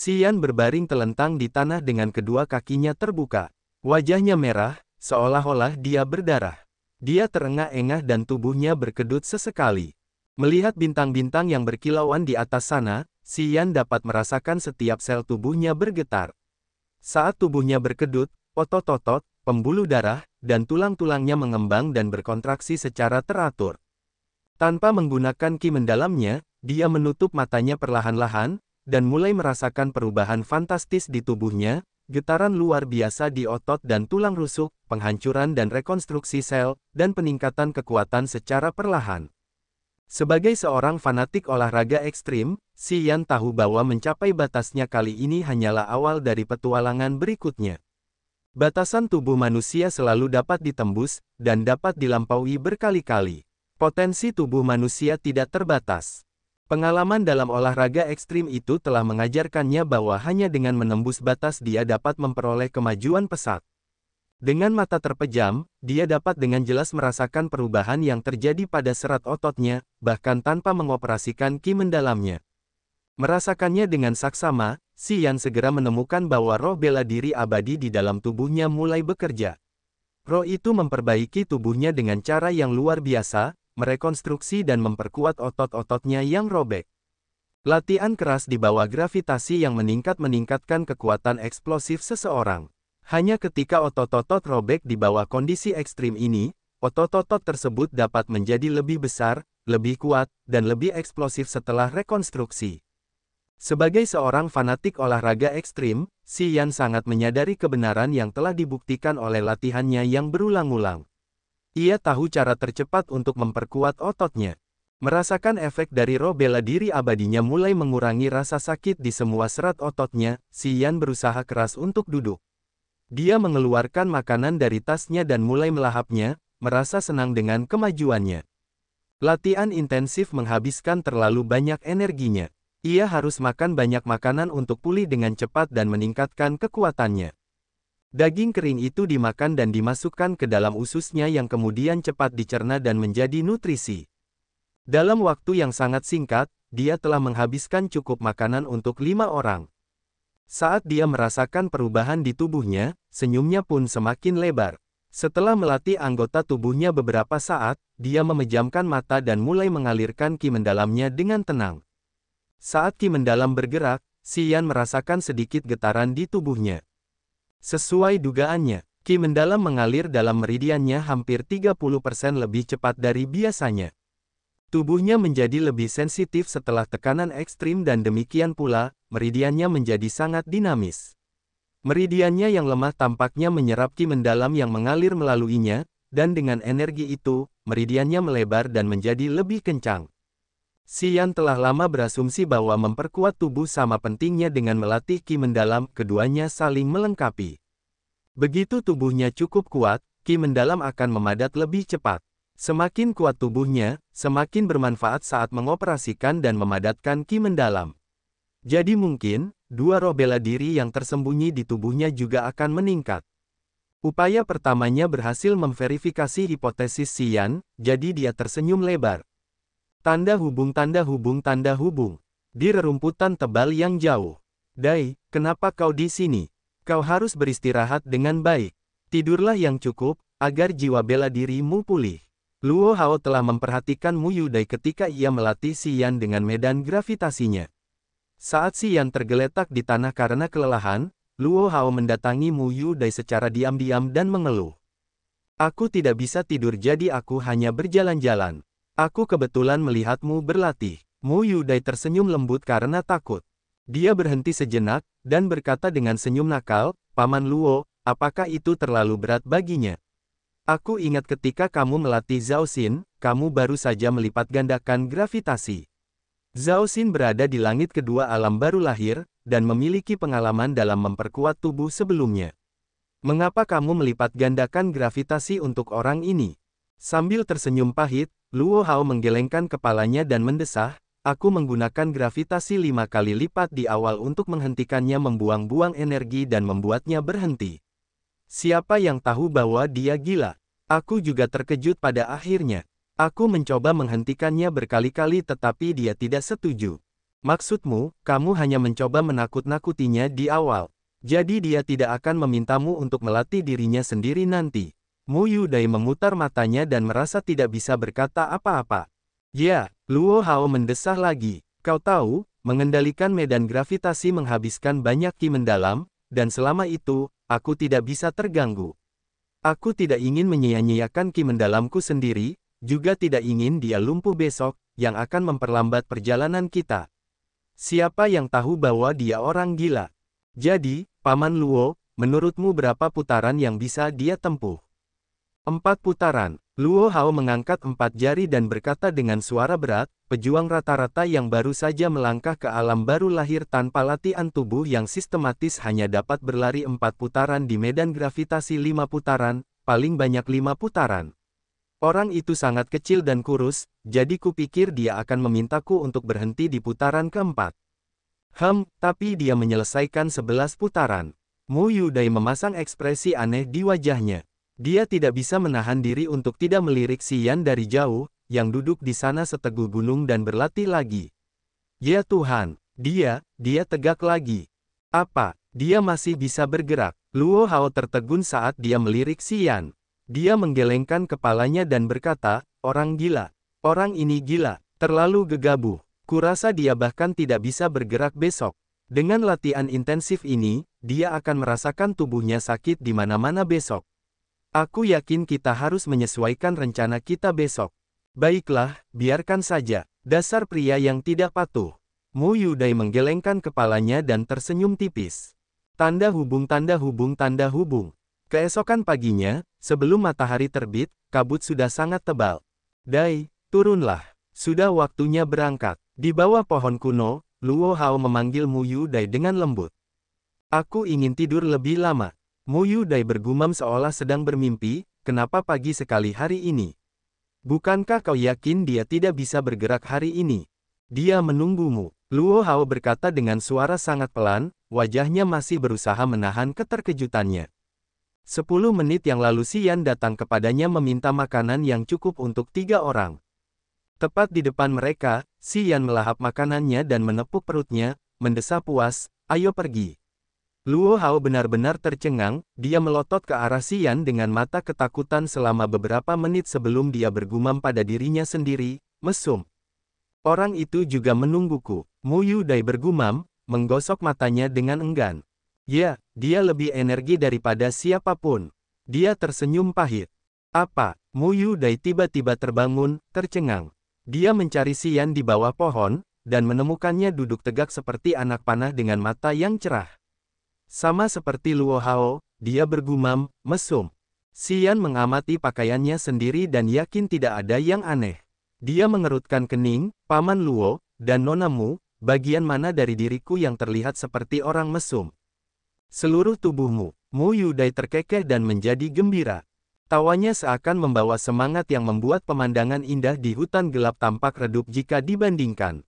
Xian berbaring telentang di tanah dengan kedua kakinya terbuka. Wajahnya merah, seolah-olah dia berdarah. Dia terengah-engah dan tubuhnya berkedut sesekali. Melihat bintang-bintang yang berkilauan di atas sana, Xian dapat merasakan setiap sel tubuhnya bergetar. Saat tubuhnya berkedut, otot-otot, pembuluh darah, dan tulang-tulangnya mengembang dan berkontraksi secara teratur. Tanpa menggunakan ki mendalamnya, dia menutup matanya perlahan-lahan, dan mulai merasakan perubahan fantastis di tubuhnya, getaran luar biasa di otot dan tulang rusuk, penghancuran dan rekonstruksi sel, dan peningkatan kekuatan secara perlahan. Sebagai seorang fanatik olahraga ekstrim, Si Yan tahu bahwa mencapai batasnya kali ini hanyalah awal dari petualangan berikutnya. Batasan tubuh manusia selalu dapat ditembus, dan dapat dilampaui berkali-kali. Potensi tubuh manusia tidak terbatas. Pengalaman dalam olahraga ekstrim itu telah mengajarkannya bahwa hanya dengan menembus batas dia dapat memperoleh kemajuan pesat. Dengan mata terpejam, dia dapat dengan jelas merasakan perubahan yang terjadi pada serat ototnya, bahkan tanpa mengoperasikan ki mendalamnya. Merasakannya dengan saksama, Si Yan segera menemukan bahwa roh bela diri abadi di dalam tubuhnya mulai bekerja. Roh itu memperbaiki tubuhnya dengan cara yang luar biasa, merekonstruksi dan memperkuat otot-ototnya yang robek. Latihan keras di bawah gravitasi yang meningkat meningkatkan kekuatan eksplosif seseorang. Hanya ketika otot-otot robek di bawah kondisi ekstrim ini, otot-otot tersebut dapat menjadi lebih besar, lebih kuat, dan lebih eksplosif setelah rekonstruksi. Sebagai seorang fanatik olahraga ekstrim, Si Yan sangat menyadari kebenaran yang telah dibuktikan oleh latihannya yang berulang-ulang. Ia tahu cara tercepat untuk memperkuat ototnya. Merasakan efek dari roh bela diri abadinya mulai mengurangi rasa sakit di semua serat ototnya, Si Yan berusaha keras untuk duduk. Dia mengeluarkan makanan dari tasnya dan mulai melahapnya, merasa senang dengan kemajuannya. Latihan intensif menghabiskan terlalu banyak energinya. Ia harus makan banyak makanan untuk pulih dengan cepat dan meningkatkan kekuatannya. Daging kering itu dimakan dan dimasukkan ke dalam ususnya yang kemudian cepat dicerna dan menjadi nutrisi. Dalam waktu yang sangat singkat, dia telah menghabiskan cukup makanan untuk lima orang. Saat dia merasakan perubahan di tubuhnya, senyumnya pun semakin lebar. Setelah melatih anggota tubuhnya beberapa saat, dia memejamkan mata dan mulai mengalirkan ki mendalamnya dengan tenang. Saat ki mendalam bergerak, Sian merasakan sedikit getaran di tubuhnya. Sesuai dugaannya, Ki mendalam mengalir dalam meridiannya hampir 30% lebih cepat dari biasanya. Tubuhnya menjadi lebih sensitif setelah tekanan ekstrim dan demikian pula, meridiannya menjadi sangat dinamis. Meridiannya yang lemah tampaknya menyerap Ki mendalam yang mengalir melaluinya, dan dengan energi itu, meridiannya melebar dan menjadi lebih kencang. Xian telah lama berasumsi bahwa memperkuat tubuh sama pentingnya dengan melatih Ki mendalam, keduanya saling melengkapi. Begitu tubuhnya cukup kuat, Ki mendalam akan memadat lebih cepat. Semakin kuat tubuhnya, semakin bermanfaat saat mengoperasikan dan memadatkan Ki mendalam. Jadi mungkin, dua roh bela diri yang tersembunyi di tubuhnya juga akan meningkat. Upaya pertamanya berhasil memverifikasi hipotesis Xian, jadi dia tersenyum lebar. Tanda hubung tanda hubung tanda hubung. Di rerumputan tebal yang jauh. Dai, kenapa kau di sini? Kau harus beristirahat dengan baik. Tidurlah yang cukup, agar jiwa bela dirimu pulih. Luo Hao telah memperhatikan Mu Yu Yudai ketika ia melatih Xian dengan medan gravitasinya. Saat Xian tergeletak di tanah karena kelelahan, Luo Hao mendatangi Mu Yu Yudai secara diam-diam dan mengeluh. Aku tidak bisa tidur jadi aku hanya berjalan-jalan. Aku kebetulan melihatmu berlatih. Mu Yudai tersenyum lembut karena takut. Dia berhenti sejenak, dan berkata dengan senyum nakal, Paman Luo, apakah itu terlalu berat baginya? Aku ingat ketika kamu melatih Zhao Xin, kamu baru saja melipat gandakan gravitasi. Zhao Xin berada di langit kedua alam baru lahir, dan memiliki pengalaman dalam memperkuat tubuh sebelumnya. Mengapa kamu melipat gandakan gravitasi untuk orang ini? Sambil tersenyum pahit, Luo Hao menggelengkan kepalanya dan mendesah, aku menggunakan gravitasi lima kali lipat di awal untuk menghentikannya membuang-buang energi dan membuatnya berhenti. Siapa yang tahu bahwa dia gila? Aku juga terkejut pada akhirnya. Aku mencoba menghentikannya berkali-kali tetapi dia tidak setuju. Maksudmu, kamu hanya mencoba menakut-nakutinya di awal. Jadi dia tidak akan memintamu untuk melatih dirinya sendiri nanti. Mu Yudai memutar matanya dan merasa tidak bisa berkata apa-apa. Ya, Luo Hao mendesah lagi. Kau tahu, mengendalikan medan gravitasi menghabiskan banyak ki mendalam, dan selama itu, aku tidak bisa terganggu. Aku tidak ingin menyia-nyiakan ki mendalamku sendiri, juga tidak ingin dia lumpuh besok, yang akan memperlambat perjalanan kita. Siapa yang tahu bahwa dia orang gila? Jadi, Paman Luo, menurutmu berapa putaran yang bisa dia tempuh? Empat putaran, Luo Hao mengangkat empat jari dan berkata dengan suara berat, pejuang rata-rata yang baru saja melangkah ke alam baru lahir tanpa latihan tubuh yang sistematis hanya dapat berlari empat putaran di medan gravitasi lima putaran, paling banyak lima putaran. Orang itu sangat kecil dan kurus, jadi kupikir dia akan memintaku untuk berhenti di putaran keempat. Hem, tapi dia menyelesaikan sebelas putaran. Mu Yudai memasang ekspresi aneh di wajahnya. Dia tidak bisa menahan diri untuk tidak melirik Sian dari jauh, yang duduk di sana seteguh gunung dan berlatih lagi. Ya Tuhan, dia, dia tegak lagi. Apa, dia masih bisa bergerak. Luo Hao tertegun saat dia melirik Sian. Dia menggelengkan kepalanya dan berkata, orang gila. Orang ini gila, terlalu gegabah. Kurasa dia bahkan tidak bisa bergerak besok. Dengan latihan intensif ini, dia akan merasakan tubuhnya sakit di mana-mana besok. Aku yakin kita harus menyesuaikan rencana kita besok. Baiklah, biarkan saja. Dasar pria yang tidak patuh. Mu Yudai menggelengkan kepalanya dan tersenyum tipis. Tanda hubung tanda hubung tanda hubung. Keesokan paginya, sebelum matahari terbit, kabut sudah sangat tebal. Dai, turunlah. Sudah waktunya berangkat. Di bawah pohon kuno, Luo Hao memanggil Mu Yudai dengan lembut. Aku ingin tidur lebih lama. Muyu dai bergumam seolah sedang bermimpi, kenapa pagi sekali hari ini? Bukankah kau yakin dia tidak bisa bergerak hari ini? Dia menunggumu. Luo Hao berkata dengan suara sangat pelan, wajahnya masih berusaha menahan keterkejutannya. Sepuluh menit yang lalu Sian datang kepadanya meminta makanan yang cukup untuk tiga orang. Tepat di depan mereka, Sian melahap makanannya dan menepuk perutnya, mendesah puas, ayo pergi. Luo Hao benar-benar tercengang, dia melotot ke arah Sian dengan mata ketakutan selama beberapa menit sebelum dia bergumam pada dirinya sendiri, mesum. Orang itu juga menungguku, Mu Yu Dai bergumam, menggosok matanya dengan enggan. Ya, dia lebih energi daripada siapapun. Dia tersenyum pahit. Apa? Mu Yu Dai tiba-tiba terbangun, tercengang. Dia mencari Sian di bawah pohon, dan menemukannya duduk tegak seperti anak panah dengan mata yang cerah. Sama seperti Luo Hao, dia bergumam, mesum. Sian mengamati pakaiannya sendiri dan yakin tidak ada yang aneh. Dia mengerutkan kening, paman Luo, dan nonamu, bagian mana dari diriku yang terlihat seperti orang mesum. Seluruh tubuhmu, Mu Yudai terkekeh dan menjadi gembira. Tawanya seakan membawa semangat yang membuat pemandangan indah di hutan gelap tampak redup jika dibandingkan.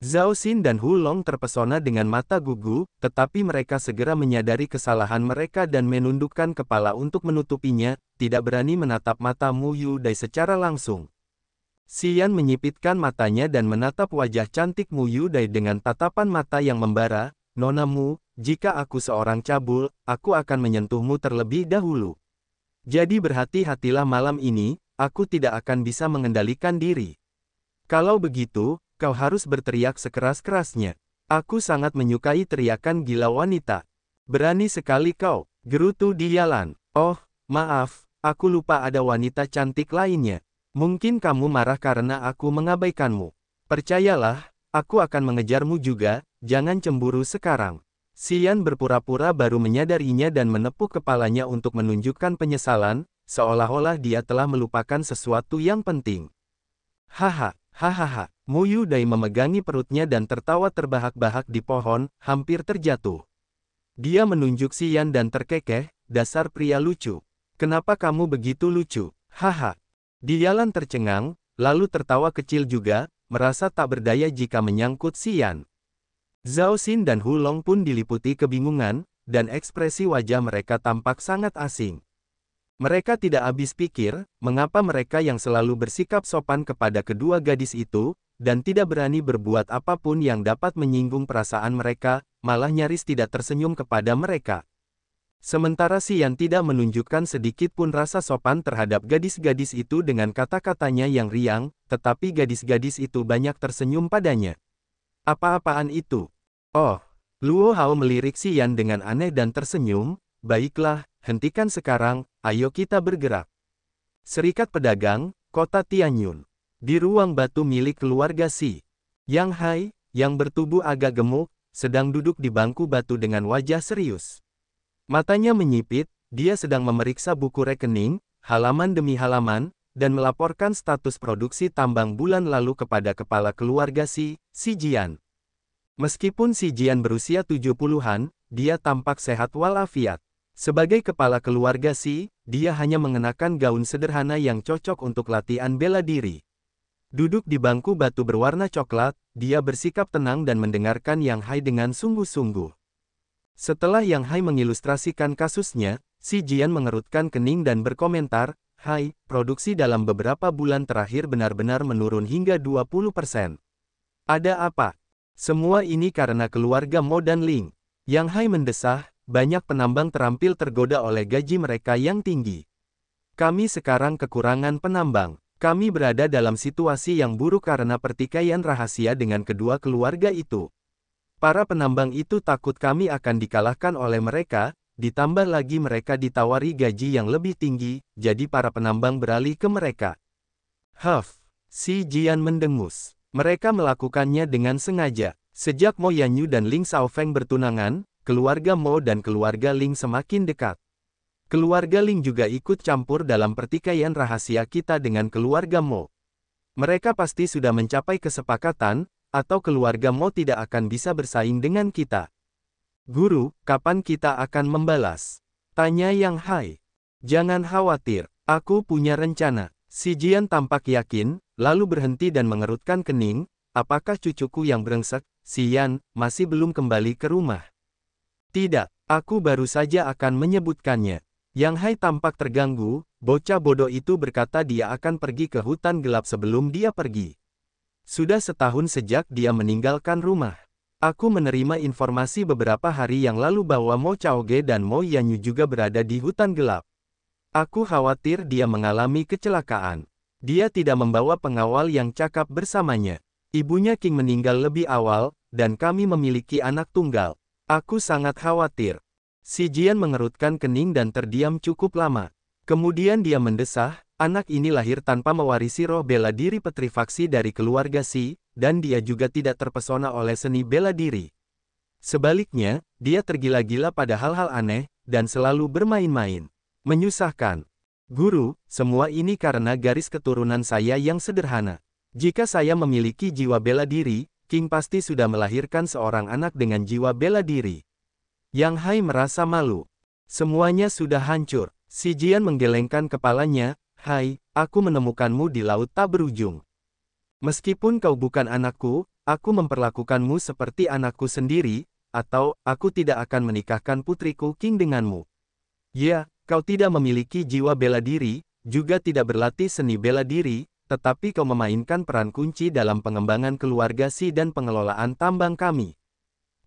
Zhao Xin dan Hu Long terpesona dengan mata Gugu, tetapi mereka segera menyadari kesalahan mereka dan menundukkan kepala untuk menutupinya, tidak berani menatap mata Mu Yu Dai secara langsung. Xian menyipitkan matanya dan menatap wajah cantik Mu Yu Dai dengan tatapan mata yang membara, Nona Mu, jika aku seorang cabul, aku akan menyentuhmu terlebih dahulu. Jadi berhati-hatilah malam ini, aku tidak akan bisa mengendalikan diri. Kalau begitu, kau harus berteriak sekeras-kerasnya. Aku sangat menyukai teriakan gila wanita. Berani sekali kau, gerutu Dialan. Oh, maaf, aku lupa ada wanita cantik lainnya. Mungkin kamu marah karena aku mengabaikanmu. Percayalah, aku akan mengejarmu juga, jangan cemburu sekarang. Sian berpura-pura baru menyadarinya dan menepuk kepalanya untuk menunjukkan penyesalan, seolah-olah dia telah melupakan sesuatu yang penting. Haha, Hahaha, Muyu Dai memegangi perutnya dan tertawa terbahak-bahak di pohon, hampir terjatuh. Dia menunjuk Sian dan terkekeh, dasar pria lucu. Kenapa kamu begitu lucu? Haha. Dialan tercengang, lalu tertawa kecil juga, merasa tak berdaya jika menyangkut Sian. Zhao Xin dan Hulong pun diliputi kebingungan, dan ekspresi wajah mereka tampak sangat asing. Mereka tidak habis pikir, mengapa mereka yang selalu bersikap sopan kepada kedua gadis itu, dan tidak berani berbuat apapun yang dapat menyinggung perasaan mereka, malah nyaris tidak tersenyum kepada mereka. Sementara Sian tidak menunjukkan sedikit pun rasa sopan terhadap gadis-gadis itu dengan kata-katanya yang riang, tetapi gadis-gadis itu banyak tersenyum padanya. Apa-apaan itu? Oh, Luo Hao melirik Sian dengan aneh dan tersenyum, baiklah, hentikan sekarang, ayo kita bergerak. Serikat Pedagang, Kota Tianyun. Di ruang batu milik keluarga Si. Yang Hai, yang bertubuh agak gemuk, sedang duduk di bangku batu dengan wajah serius. Matanya menyipit, dia sedang memeriksa buku rekening, halaman demi halaman, dan melaporkan status produksi tambang bulan lalu kepada kepala keluarga Si, Si Jian. Meskipun Si Jian berusia 70-an, dia tampak sehat walafiat. Sebagai kepala keluarga Si, dia hanya mengenakan gaun sederhana yang cocok untuk latihan bela diri. Duduk di bangku batu berwarna coklat, dia bersikap tenang dan mendengarkan Yang Hai dengan sungguh-sungguh. Setelah Yang Hai mengilustrasikan kasusnya, Si Jian mengerutkan kening dan berkomentar, Hai, produksi dalam beberapa bulan terakhir benar-benar menurun hingga 20%. Ada apa? Semua ini karena keluarga Mo dan Ling. Yang Hai mendesah, banyak penambang terampil tergoda oleh gaji mereka yang tinggi. Kami sekarang kekurangan penambang. Kami berada dalam situasi yang buruk karena pertikaian rahasia dengan kedua keluarga itu. Para penambang itu takut kami akan dikalahkan oleh mereka, ditambah lagi mereka ditawari gaji yang lebih tinggi, jadi para penambang beralih ke mereka. Huff, si Jian mendengus. Mereka melakukannya dengan sengaja. Sejak Mo Yanyu dan Ling Saofeng bertunangan, keluarga Mo dan keluarga Ling semakin dekat. Keluarga Ling juga ikut campur dalam pertikaian rahasia kita dengan keluarga Mo. Mereka pasti sudah mencapai kesepakatan, atau keluarga Mo tidak akan bisa bersaing dengan kita. Guru, kapan kita akan membalas? Tanya Yang Hai. Jangan khawatir, aku punya rencana. Si Jian tampak yakin, lalu berhenti dan mengerutkan kening, apakah cucuku yang brengsek, si Yan, masih belum kembali ke rumah? Tidak, aku baru saja akan menyebutkannya. Yang Hai tampak terganggu, bocah bodoh itu berkata dia akan pergi ke hutan gelap sebelum dia pergi. Sudah setahun sejak dia meninggalkan rumah. Aku menerima informasi beberapa hari yang lalu bahwa Mo Ge dan Mo Yanyu juga berada di hutan gelap. Aku khawatir dia mengalami kecelakaan. Dia tidak membawa pengawal yang cakap bersamanya. Ibunya King meninggal lebih awal, dan kami memiliki anak tunggal. Aku sangat khawatir. Si Jian mengerutkan kening dan terdiam cukup lama. Kemudian dia mendesah, anak ini lahir tanpa mewarisi roh bela diri petrifaksi dari keluarga Si, dan dia juga tidak terpesona oleh seni bela diri. Sebaliknya, dia tergila-gila pada hal-hal aneh, dan selalu bermain-main. Menyusahkan. Guru, semua ini karena garis keturunan saya yang sederhana. Jika saya memiliki jiwa bela diri, King pasti sudah melahirkan seorang anak dengan jiwa bela diri. Yang Hai merasa malu. Semuanya sudah hancur. Si Jian menggelengkan kepalanya, Hai, aku menemukanmu di laut tak berujung. Meskipun kau bukan anakku, aku memperlakukanmu seperti anakku sendiri, atau, aku tidak akan menikahkan putriku King denganmu. Ya, kau tidak memiliki jiwa bela diri, juga tidak berlatih seni bela diri, tetapi kau memainkan peran kunci dalam pengembangan keluarga si dan pengelolaan tambang kami.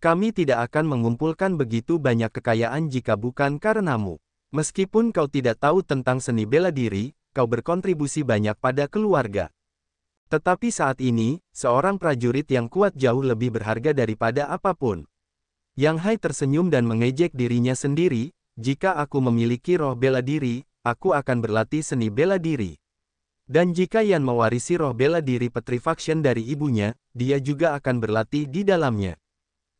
Kami tidak akan mengumpulkan begitu banyak kekayaan jika bukan karenamu. Meskipun kau tidak tahu tentang seni bela diri, kau berkontribusi banyak pada keluarga. Tetapi saat ini, seorang prajurit yang kuat jauh lebih berharga daripada apapun. Yang Hai tersenyum dan mengejek dirinya sendiri, jika aku memiliki roh bela diri, aku akan berlatih seni bela diri. Dan jika Yan mewarisi roh bela diri petrifaction dari ibunya, dia juga akan berlatih di dalamnya.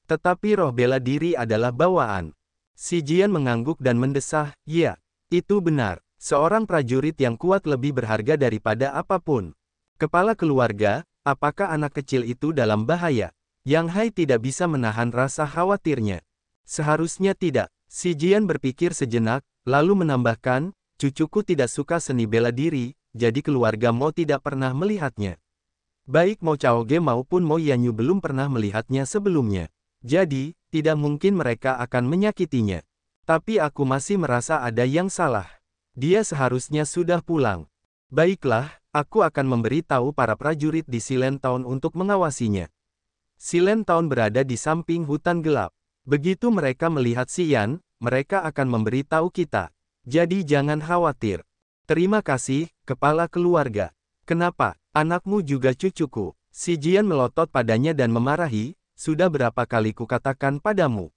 Tetapi roh bela diri adalah bawaan. Si Jian mengangguk dan mendesah, ya, itu benar. Seorang prajurit yang kuat lebih berharga daripada apapun. Kepala keluarga, apakah anak kecil itu dalam bahaya? Yang Hai tidak bisa menahan rasa khawatirnya. Seharusnya tidak. Si Jian berpikir sejenak, lalu menambahkan, cucuku tidak suka seni bela diri, jadi keluarga Mo tidak pernah melihatnya. Baik Mo Ge maupun Mo Yanyu belum pernah melihatnya sebelumnya. Jadi, tidak mungkin mereka akan menyakitinya. Tapi aku masih merasa ada yang salah. Dia seharusnya sudah pulang. Baiklah, aku akan memberi tahu para prajurit di Silent Town untuk mengawasinya. Silent Town berada di samping hutan gelap. Begitu mereka melihat Sian, mereka akan memberi tahu kita. Jadi jangan khawatir. Terima kasih, kepala keluarga. Kenapa? Anakmu juga cucuku. Si Jian melotot padanya dan memarahi, sudah berapa kali kukatakan padamu.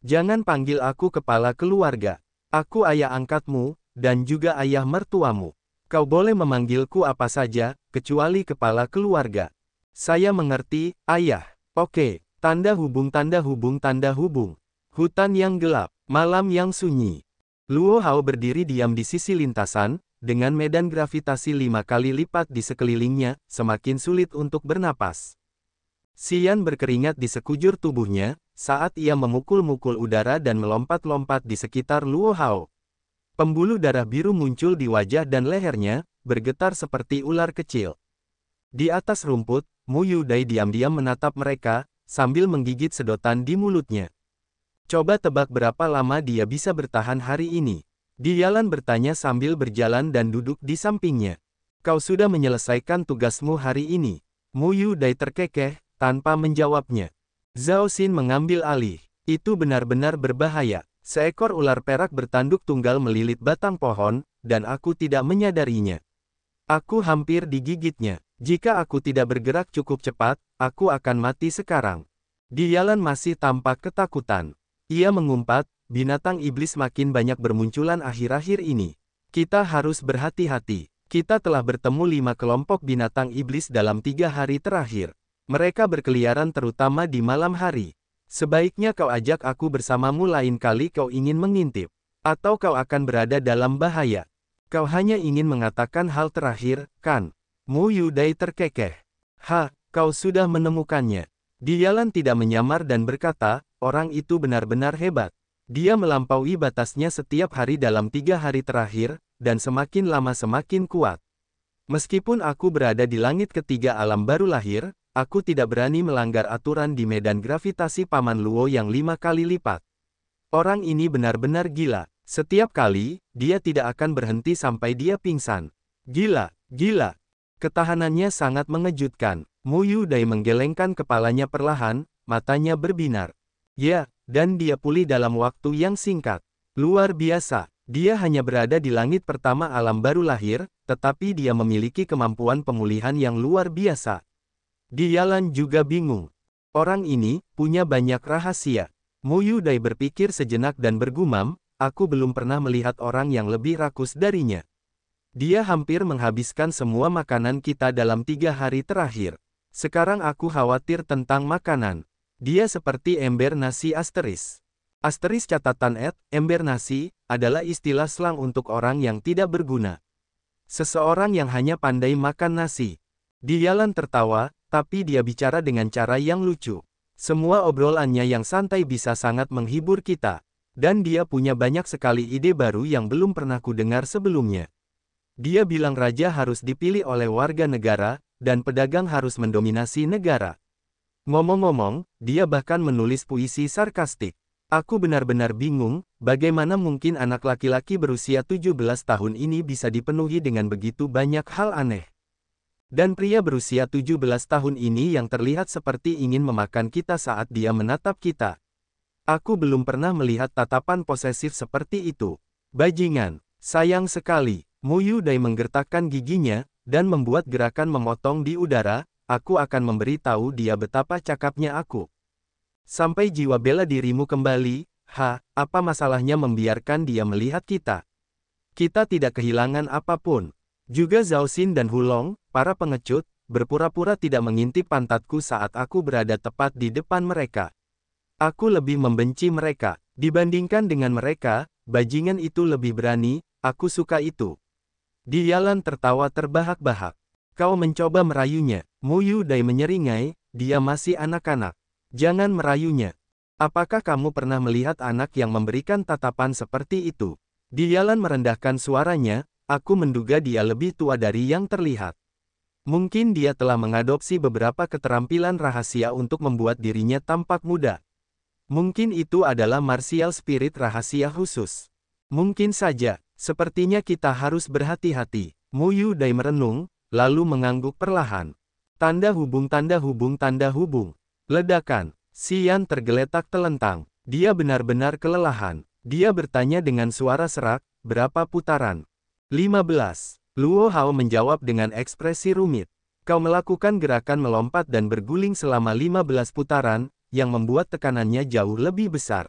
Jangan panggil aku kepala keluarga. Aku ayah angkatmu, dan juga ayah mertuamu. Kau boleh memanggilku apa saja, kecuali kepala keluarga. Saya mengerti, ayah. Oke, tanda hubung tanda hubung tanda hubung. Hutan yang gelap, malam yang sunyi. Luo Hao berdiri diam di sisi lintasan, dengan medan gravitasi lima kali lipat di sekelilingnya, semakin sulit untuk bernapas. Sian berkeringat di sekujur tubuhnya, saat ia memukul-mukul udara dan melompat-lompat di sekitar Luo Hao. Pembuluh darah biru muncul di wajah dan lehernya, bergetar seperti ular kecil. Di atas rumput, Mu Yudai diam-diam menatap mereka, sambil menggigit sedotan di mulutnya. Coba tebak berapa lama dia bisa bertahan hari ini. Dialan bertanya sambil berjalan dan duduk di sampingnya. Kau sudah menyelesaikan tugasmu hari ini. Muyu Dai terkekeh, tanpa menjawabnya. Zhao Xin mengambil alih. Itu benar-benar berbahaya. Seekor ular perak bertanduk tunggal melilit batang pohon, dan aku tidak menyadarinya. Aku hampir digigitnya. Jika aku tidak bergerak cukup cepat, aku akan mati sekarang. Dialan masih tampak ketakutan. Ia mengumpat, binatang iblis makin banyak bermunculan akhir-akhir ini. Kita harus berhati-hati. Kita telah bertemu lima kelompok binatang iblis dalam tiga hari terakhir. Mereka berkeliaran terutama di malam hari. Sebaiknya kau ajak aku bersamamu lain kali kau ingin mengintip. Atau kau akan berada dalam bahaya. Kau hanya ingin mengatakan hal terakhir, kan? Mu Yudai terkekeh. Ha, kau sudah menemukannya. Dialan tidak menyamar dan berkata, Orang itu benar-benar hebat. Dia melampaui batasnya setiap hari dalam tiga hari terakhir, dan semakin lama semakin kuat. Meskipun aku berada di langit ketiga alam baru lahir, aku tidak berani melanggar aturan di medan gravitasi Paman Luo yang lima kali lipat. Orang ini benar-benar gila. Setiap kali, dia tidak akan berhenti sampai dia pingsan. Gila, gila. Ketahanannya sangat mengejutkan. Muyu Dai menggelengkan kepalanya perlahan, matanya berbinar. Ya, dan dia pulih dalam waktu yang singkat. Luar biasa, dia hanya berada di langit pertama alam baru lahir, tetapi dia memiliki kemampuan pemulihan yang luar biasa. Dialan juga bingung. Orang ini punya banyak rahasia. Dai berpikir sejenak dan bergumam, aku belum pernah melihat orang yang lebih rakus darinya. Dia hampir menghabiskan semua makanan kita dalam tiga hari terakhir. Sekarang aku khawatir tentang makanan. Dia seperti ember nasi asteris. Asteris catatan et, ember nasi, adalah istilah slang untuk orang yang tidak berguna. Seseorang yang hanya pandai makan nasi. Dialan tertawa, tapi dia bicara dengan cara yang lucu. Semua obrolannya yang santai bisa sangat menghibur kita. Dan dia punya banyak sekali ide baru yang belum pernah dengar sebelumnya. Dia bilang raja harus dipilih oleh warga negara, dan pedagang harus mendominasi negara. Ngomong-ngomong, dia bahkan menulis puisi sarkastik. Aku benar-benar bingung, bagaimana mungkin anak laki-laki berusia 17 tahun ini bisa dipenuhi dengan begitu banyak hal aneh. Dan pria berusia 17 tahun ini yang terlihat seperti ingin memakan kita saat dia menatap kita. Aku belum pernah melihat tatapan posesif seperti itu. Bajingan, sayang sekali, Muyu Dai menggertakkan giginya, dan membuat gerakan memotong di udara, aku akan memberitahu dia betapa cakapnya aku. Sampai jiwa bela dirimu kembali, ha, apa masalahnya membiarkan dia melihat kita? Kita tidak kehilangan apapun. Juga Zhao Xin dan Hulong, para pengecut, berpura-pura tidak mengintip pantatku saat aku berada tepat di depan mereka. Aku lebih membenci mereka. Dibandingkan dengan mereka, bajingan itu lebih berani, aku suka itu. Dialan tertawa terbahak-bahak. Kau mencoba merayunya. Muyu Dai menyeringai, dia masih anak-anak. Jangan merayunya. Apakah kamu pernah melihat anak yang memberikan tatapan seperti itu? Dialan merendahkan suaranya, aku menduga dia lebih tua dari yang terlihat. Mungkin dia telah mengadopsi beberapa keterampilan rahasia untuk membuat dirinya tampak muda. Mungkin itu adalah martial spirit rahasia khusus. Mungkin saja, sepertinya kita harus berhati-hati. Muyu Dai merenung, lalu mengangguk perlahan. Tanda hubung tanda hubung tanda hubung. Ledakan, Sian tergeletak telentang. Dia benar-benar kelelahan. Dia bertanya dengan suara serak, berapa putaran? 15. Luo Hao menjawab dengan ekspresi rumit. Kau melakukan gerakan melompat dan berguling selama 15 putaran, yang membuat tekanannya jauh lebih besar.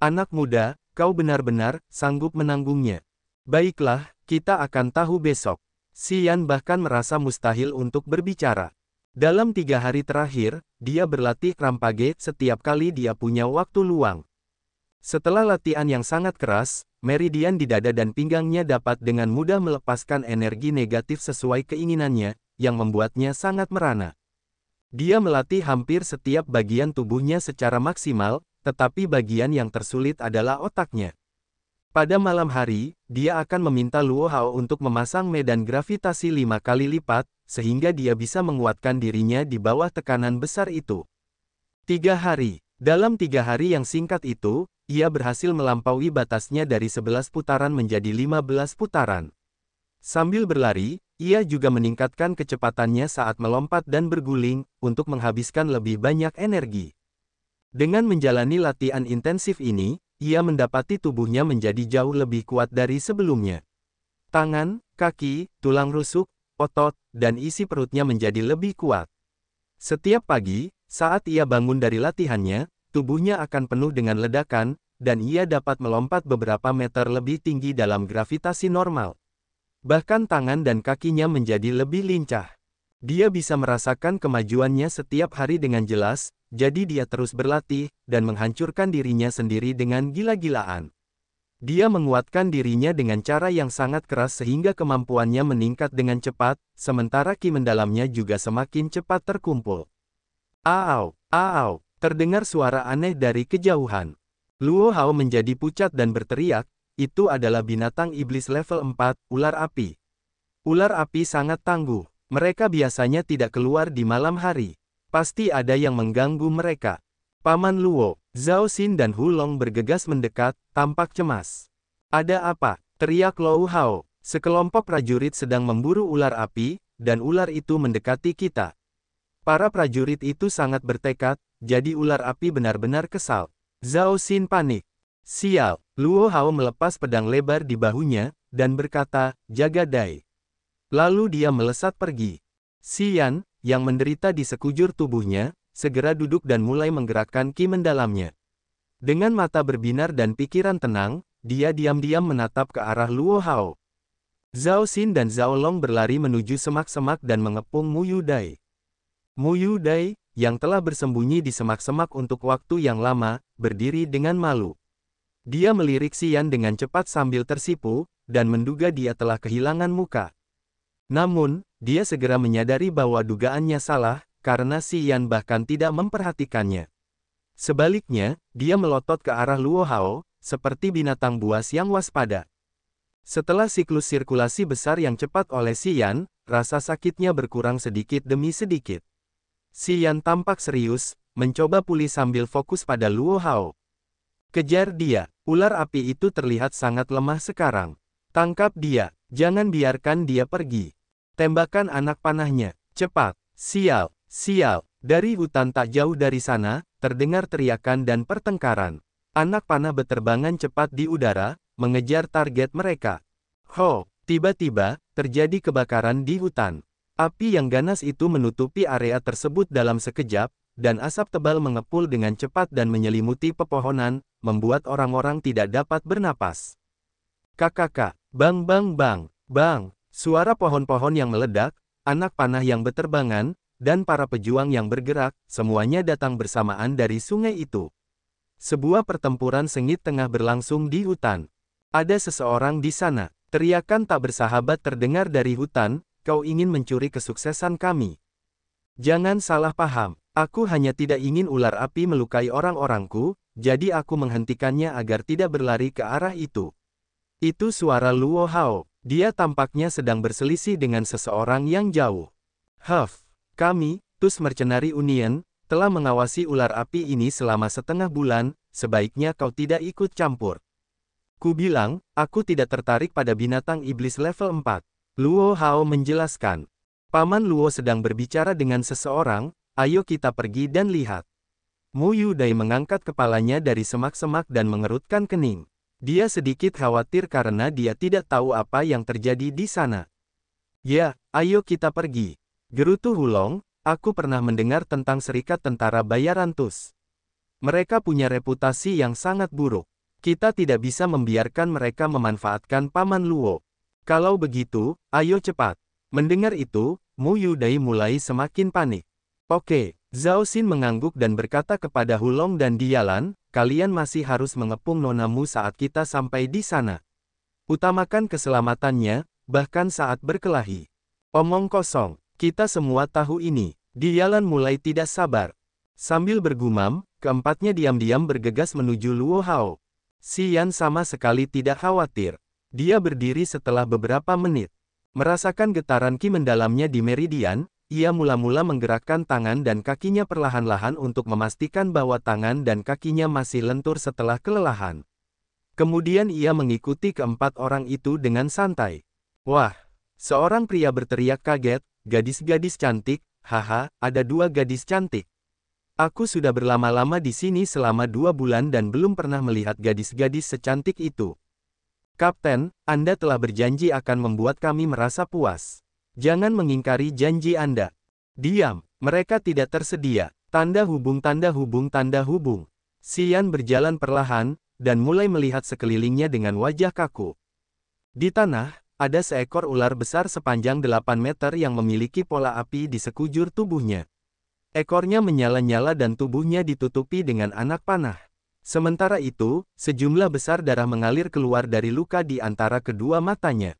Anak muda, kau benar-benar sanggup menanggungnya. Baiklah, kita akan tahu besok. Xian bahkan merasa mustahil untuk berbicara. Dalam tiga hari terakhir, dia berlatih rampage setiap kali dia punya waktu luang. Setelah latihan yang sangat keras, meridian di dada dan pinggangnya dapat dengan mudah melepaskan energi negatif sesuai keinginannya, yang membuatnya sangat merana. Dia melatih hampir setiap bagian tubuhnya secara maksimal, tetapi bagian yang tersulit adalah otaknya. Pada malam hari, dia akan meminta Luo Hao untuk memasang medan gravitasi lima kali lipat, sehingga dia bisa menguatkan dirinya di bawah tekanan besar itu. Tiga hari. Dalam tiga hari yang singkat itu, ia berhasil melampaui batasnya dari sebelas putaran menjadi lima belas putaran. Sambil berlari, ia juga meningkatkan kecepatannya saat melompat dan berguling, untuk menghabiskan lebih banyak energi. Dengan menjalani latihan intensif ini, ia mendapati tubuhnya menjadi jauh lebih kuat dari sebelumnya. Tangan, kaki, tulang rusuk, otot, dan isi perutnya menjadi lebih kuat. Setiap pagi, saat ia bangun dari latihannya, tubuhnya akan penuh dengan ledakan, dan ia dapat melompat beberapa meter lebih tinggi dalam gravitasi normal. Bahkan tangan dan kakinya menjadi lebih lincah. Dia bisa merasakan kemajuannya setiap hari dengan jelas, jadi dia terus berlatih, dan menghancurkan dirinya sendiri dengan gila-gilaan. Dia menguatkan dirinya dengan cara yang sangat keras sehingga kemampuannya meningkat dengan cepat, sementara ki mendalamnya juga semakin cepat terkumpul. Aau, aau, terdengar suara aneh dari kejauhan. Luo Hao menjadi pucat dan berteriak, itu adalah binatang iblis level 4, ular api. Ular api sangat tangguh. Mereka biasanya tidak keluar di malam hari. Pasti ada yang mengganggu mereka. Paman Luo, Zhao Xin dan Long bergegas mendekat, tampak cemas. Ada apa? Teriak Lou Hao. Sekelompok prajurit sedang memburu ular api, dan ular itu mendekati kita. Para prajurit itu sangat bertekad, jadi ular api benar-benar kesal. Zhao Xin panik. Sial, Luo Hao melepas pedang lebar di bahunya, dan berkata, jaga Dai. Lalu dia melesat pergi. Sian yang menderita di sekujur tubuhnya, segera duduk dan mulai menggerakkan ki mendalamnya. Dengan mata berbinar dan pikiran tenang, dia diam-diam menatap ke arah Luo Hao. Zhao Xin dan Zhao Long berlari menuju semak-semak dan mengepung Mu Yu Dai. Mu Yu Dai yang telah bersembunyi di semak-semak untuk waktu yang lama, berdiri dengan malu. Dia melirik Sian dengan cepat sambil tersipu, dan menduga dia telah kehilangan muka. Namun, dia segera menyadari bahwa dugaannya salah, karena Si Yan bahkan tidak memperhatikannya. Sebaliknya, dia melotot ke arah Luo Hao, seperti binatang buas yang waspada. Setelah siklus sirkulasi besar yang cepat oleh Si Yan, rasa sakitnya berkurang sedikit demi sedikit. Si Yan tampak serius, mencoba pulih sambil fokus pada Luo Hao. Kejar dia, ular api itu terlihat sangat lemah sekarang. Tangkap dia, jangan biarkan dia pergi. Tembakan anak panahnya, cepat, sial, sial. Dari hutan tak jauh dari sana, terdengar teriakan dan pertengkaran. Anak panah beterbangan cepat di udara, mengejar target mereka. Ho, tiba-tiba, terjadi kebakaran di hutan. Api yang ganas itu menutupi area tersebut dalam sekejap, dan asap tebal mengepul dengan cepat dan menyelimuti pepohonan, membuat orang-orang tidak dapat bernapas. Kakak, bang bang bang, bang, Suara pohon-pohon yang meledak, anak panah yang beterbangan, dan para pejuang yang bergerak, semuanya datang bersamaan dari sungai itu. Sebuah pertempuran sengit tengah berlangsung di hutan. Ada seseorang di sana. Teriakan tak bersahabat terdengar dari hutan, kau ingin mencuri kesuksesan kami. Jangan salah paham, aku hanya tidak ingin ular api melukai orang-orangku, jadi aku menghentikannya agar tidak berlari ke arah itu. Itu suara Luo Hao. Dia tampaknya sedang berselisih dengan seseorang yang jauh. Huff, kami, TUS Mercenary Union, telah mengawasi ular api ini selama setengah bulan, sebaiknya kau tidak ikut campur. Ku bilang, aku tidak tertarik pada binatang iblis level 4. Luo Hao menjelaskan. Paman Luo sedang berbicara dengan seseorang, ayo kita pergi dan lihat. Mu Yudai mengangkat kepalanya dari semak-semak dan mengerutkan kening. Dia sedikit khawatir karena dia tidak tahu apa yang terjadi di sana. Ya, ayo kita pergi. Gerutu Hulong, aku pernah mendengar tentang serikat tentara bayaran Tus. Mereka punya reputasi yang sangat buruk. Kita tidak bisa membiarkan mereka memanfaatkan Paman Luo. Kalau begitu, ayo cepat. Mendengar itu, Mu Yudai mulai semakin panik. Oke, Zhao Xin mengangguk dan berkata kepada Hulong dan Dialan, kalian masih harus mengepung nonamu saat kita sampai di sana. Utamakan keselamatannya, bahkan saat berkelahi. Omong kosong, kita semua tahu ini. Dialan mulai tidak sabar. Sambil bergumam, keempatnya diam-diam bergegas menuju Luo Hao. Si Yan sama sekali tidak khawatir. Dia berdiri setelah beberapa menit. Merasakan getaran ki mendalamnya di meridian, ia mula-mula menggerakkan tangan dan kakinya perlahan-lahan untuk memastikan bahwa tangan dan kakinya masih lentur setelah kelelahan. Kemudian ia mengikuti keempat orang itu dengan santai. Wah! Seorang pria berteriak kaget, gadis-gadis cantik, haha, ada dua gadis cantik. Aku sudah berlama-lama di sini selama dua bulan dan belum pernah melihat gadis-gadis secantik itu. Kapten, Anda telah berjanji akan membuat kami merasa puas. Jangan mengingkari janji Anda. Diam, mereka tidak tersedia. Tanda hubung tanda hubung tanda hubung. Sian berjalan perlahan, dan mulai melihat sekelilingnya dengan wajah kaku. Di tanah, ada seekor ular besar sepanjang 8 meter yang memiliki pola api di sekujur tubuhnya. Ekornya menyala-nyala dan tubuhnya ditutupi dengan anak panah. Sementara itu, sejumlah besar darah mengalir keluar dari luka di antara kedua matanya.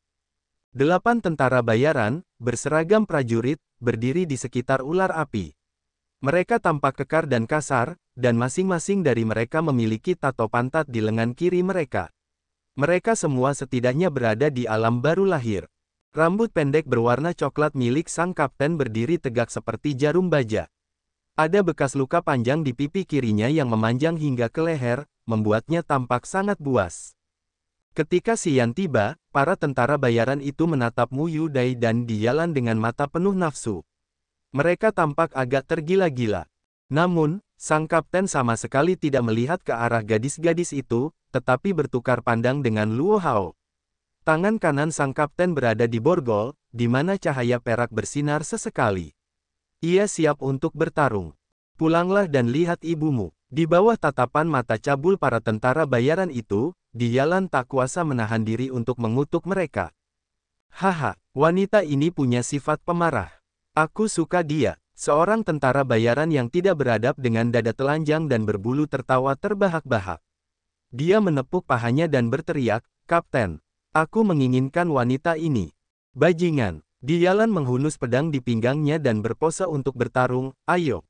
Delapan tentara bayaran, berseragam prajurit, berdiri di sekitar ular api. Mereka tampak kekar dan kasar, dan masing-masing dari mereka memiliki tato pantat di lengan kiri mereka. Mereka semua setidaknya berada di alam baru lahir. Rambut pendek berwarna coklat milik sang kapten berdiri tegak seperti jarum baja. Ada bekas luka panjang di pipi kirinya yang memanjang hingga ke leher, membuatnya tampak sangat buas. Ketika Sian tiba, para tentara bayaran itu menatap Mu Yudai dan Dialan dengan mata penuh nafsu. Mereka tampak agak tergila-gila. Namun, sang kapten sama sekali tidak melihat ke arah gadis-gadis itu, tetapi bertukar pandang dengan Luo Hao. Tangan kanan sang kapten berada di borgol, di mana cahaya perak bersinar sesekali. Ia siap untuk bertarung. Pulanglah dan lihat ibumu. Di bawah tatapan mata cabul para tentara bayaran itu, Dialan tak kuasa menahan diri untuk mengutuk mereka. Haha, wanita ini punya sifat pemarah. Aku suka dia, seorang tentara bayaran yang tidak beradab dengan dada telanjang dan berbulu tertawa terbahak-bahak. Dia menepuk pahanya dan berteriak, Kapten, aku menginginkan wanita ini. Bajingan, Dialan menghunus pedang di pinggangnya dan berpose untuk bertarung, ayo.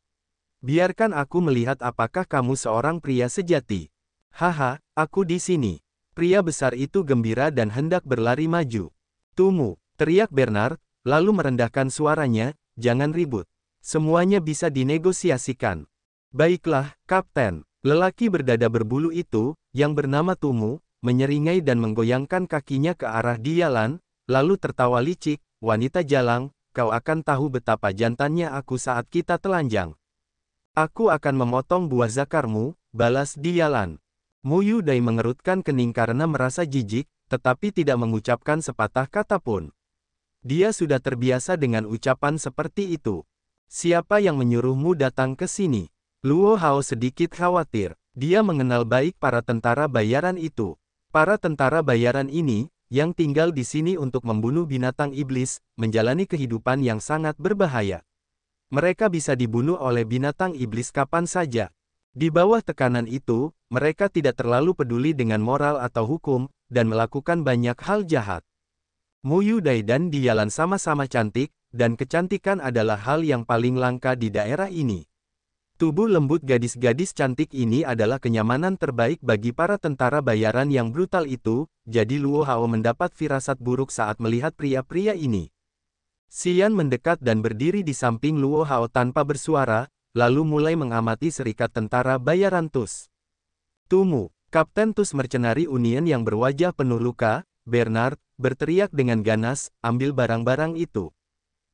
Biarkan aku melihat apakah kamu seorang pria sejati. Haha, aku di sini. Pria besar itu gembira dan hendak berlari maju. Tumu, teriak Bernard, lalu merendahkan suaranya, jangan ribut. Semuanya bisa dinegosiasikan. Baiklah, Kapten. Lelaki berdada berbulu itu, yang bernama Tumu, menyeringai dan menggoyangkan kakinya ke arah Dialan, lalu tertawa licik, wanita jalang, kau akan tahu betapa jantannya aku saat kita telanjang. Aku akan memotong buah zakarmu, balas Dialan. Mu Yudai mengerutkan kening karena merasa jijik, tetapi tidak mengucapkan sepatah kata pun. Dia sudah terbiasa dengan ucapan seperti itu. Siapa yang menyuruhmu datang ke sini? Luo Hao sedikit khawatir. Dia mengenal baik para tentara bayaran itu. Para tentara bayaran ini, yang tinggal di sini untuk membunuh binatang iblis, menjalani kehidupan yang sangat berbahaya. Mereka bisa dibunuh oleh binatang iblis kapan saja. Di bawah tekanan itu, mereka tidak terlalu peduli dengan moral atau hukum, dan melakukan banyak hal jahat. Muyu Dai dan Dialan sama-sama cantik, dan kecantikan adalah hal yang paling langka di daerah ini. Tubuh lembut gadis-gadis cantik ini adalah kenyamanan terbaik bagi para tentara bayaran yang brutal itu, jadi Luo Hao mendapat firasat buruk saat melihat pria-pria ini. Sian mendekat dan berdiri di samping Luo Hao tanpa bersuara, lalu mulai mengamati serikat tentara bayaran Tus. Tumu, Kapten TUS Mercenary Union yang berwajah penuh luka, Bernard, berteriak dengan ganas, ambil barang-barang itu.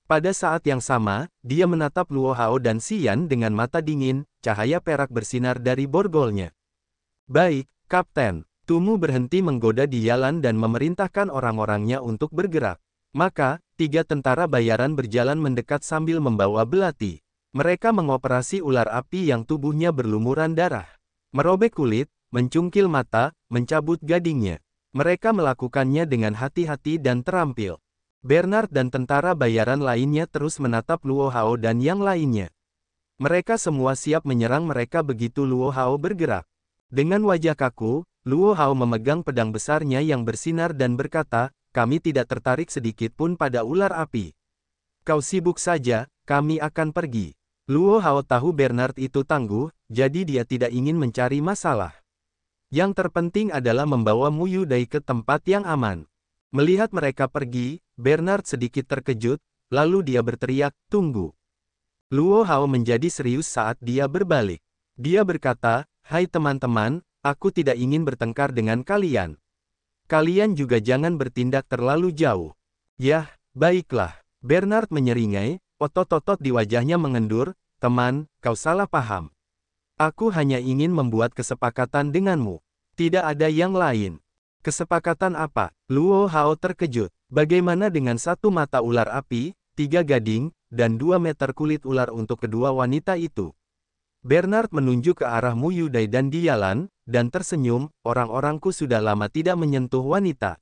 Pada saat yang sama, dia menatap Luo Hao dan Sian dengan mata dingin, cahaya perak bersinar dari borgolnya. Baik, Kapten. Tumu berhenti menggoda di jalan dan memerintahkan orang-orangnya untuk bergerak. Maka, tiga tentara bayaran berjalan mendekat sambil membawa belati. Mereka mengoperasi ular api yang tubuhnya berlumuran darah. Merobek kulit, mencungkil mata, mencabut gadingnya. Mereka melakukannya dengan hati-hati dan terampil. Bernard dan tentara bayaran lainnya terus menatap Luo Hao dan yang lainnya. Mereka semua siap menyerang mereka begitu Luo Hao bergerak. Dengan wajah kaku, Luo Hao memegang pedang besarnya yang bersinar dan berkata, kami tidak tertarik sedikit pun pada ular api. Kau sibuk saja, kami akan pergi. Luo Hao tahu Bernard itu tangguh, jadi dia tidak ingin mencari masalah. Yang terpenting adalah membawa Muyu Dai ke tempat yang aman. Melihat mereka pergi, Bernard sedikit terkejut, lalu dia berteriak, tunggu. Luo Hao menjadi serius saat dia berbalik. Dia berkata, hai teman-teman, aku tidak ingin bertengkar dengan kalian. Kalian juga jangan bertindak terlalu jauh. Yah, baiklah. Bernard menyeringai, Otot-otot di wajahnya mengendur, teman, kau salah paham. Aku hanya ingin membuat kesepakatan denganmu. Tidak ada yang lain. Kesepakatan apa? Luo Hao terkejut. Bagaimana dengan satu mata ular api, tiga gading, dan dua meter kulit ular untuk kedua wanita itu? Bernard menunjuk ke arah Mu Yudai dan Dialan, dan tersenyum, orang-orangku sudah lama tidak menyentuh wanita.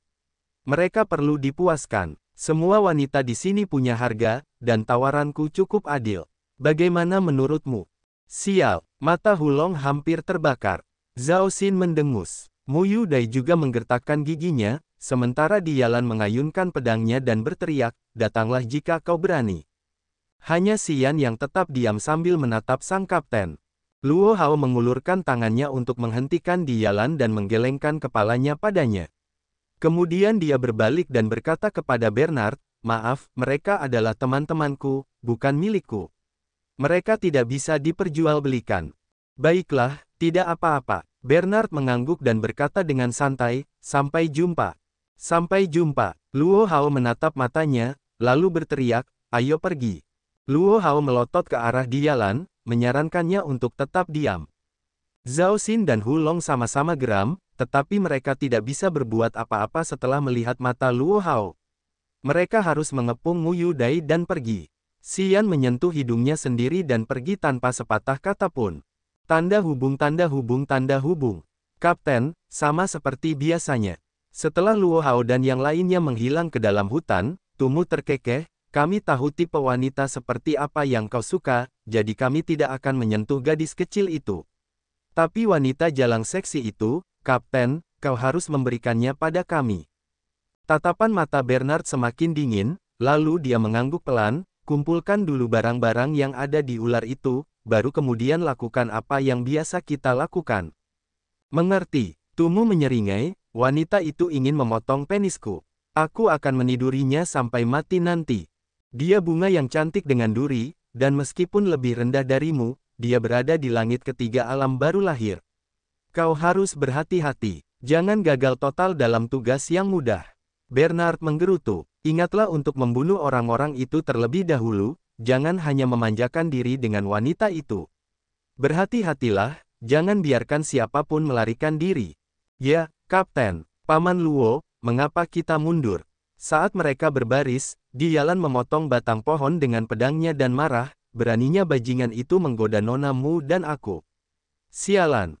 Mereka perlu dipuaskan. Semua wanita di sini punya harga, dan tawaranku cukup adil. Bagaimana menurutmu? Sial, mata Hulong hampir terbakar. Zhao Xin mendengus. Muyu Dai juga menggertakkan giginya, sementara Dialan mengayunkan pedangnya dan berteriak, datanglah jika kau berani. Hanya Sian yang tetap diam sambil menatap sang kapten. Luo Hao mengulurkan tangannya untuk menghentikan Dialan dan menggelengkan kepalanya padanya. Kemudian dia berbalik dan berkata kepada Bernard, Maaf, mereka adalah teman-temanku, bukan milikku. Mereka tidak bisa diperjualbelikan. Baiklah, tidak apa-apa. Bernard mengangguk dan berkata dengan santai, Sampai jumpa. Sampai jumpa. Luo Hao menatap matanya, lalu berteriak, Ayo pergi. Luo Hao melotot ke arah Dialan, menyarankannya untuk tetap diam. Zhao Xin dan Hu Long sama-sama geram, tetapi mereka tidak bisa berbuat apa-apa setelah melihat mata Luo Hao. Mereka harus mengepung Mu Dai dan pergi. Sian menyentuh hidungnya sendiri dan pergi tanpa sepatah kata pun. Tanda hubung tanda hubung tanda hubung. Kapten, sama seperti biasanya. Setelah Luo Hao dan yang lainnya menghilang ke dalam hutan, Tumu terkekeh, kami tahu tipe wanita seperti apa yang kau suka, jadi kami tidak akan menyentuh gadis kecil itu. Tapi wanita jalang seksi itu, Kapten, kau harus memberikannya pada kami. Tatapan mata Bernard semakin dingin, lalu dia mengangguk pelan, kumpulkan dulu barang-barang yang ada di ular itu, baru kemudian lakukan apa yang biasa kita lakukan. Mengerti, Tumu menyeringai, wanita itu ingin memotong penisku. Aku akan menidurinya sampai mati nanti. Dia bunga yang cantik dengan duri, dan meskipun lebih rendah darimu, dia berada di langit ketiga alam baru lahir. Kau harus berhati-hati, jangan gagal total dalam tugas yang mudah. Bernard menggerutu, ingatlah untuk membunuh orang-orang itu terlebih dahulu, jangan hanya memanjakan diri dengan wanita itu. Berhati-hatilah, jangan biarkan siapapun melarikan diri. Ya, Kapten, Paman Luo, mengapa kita mundur? Saat mereka berbaris, Dialan memotong batang pohon dengan pedangnya dan marah, beraninya bajingan itu menggoda nonamu dan aku. Sialan,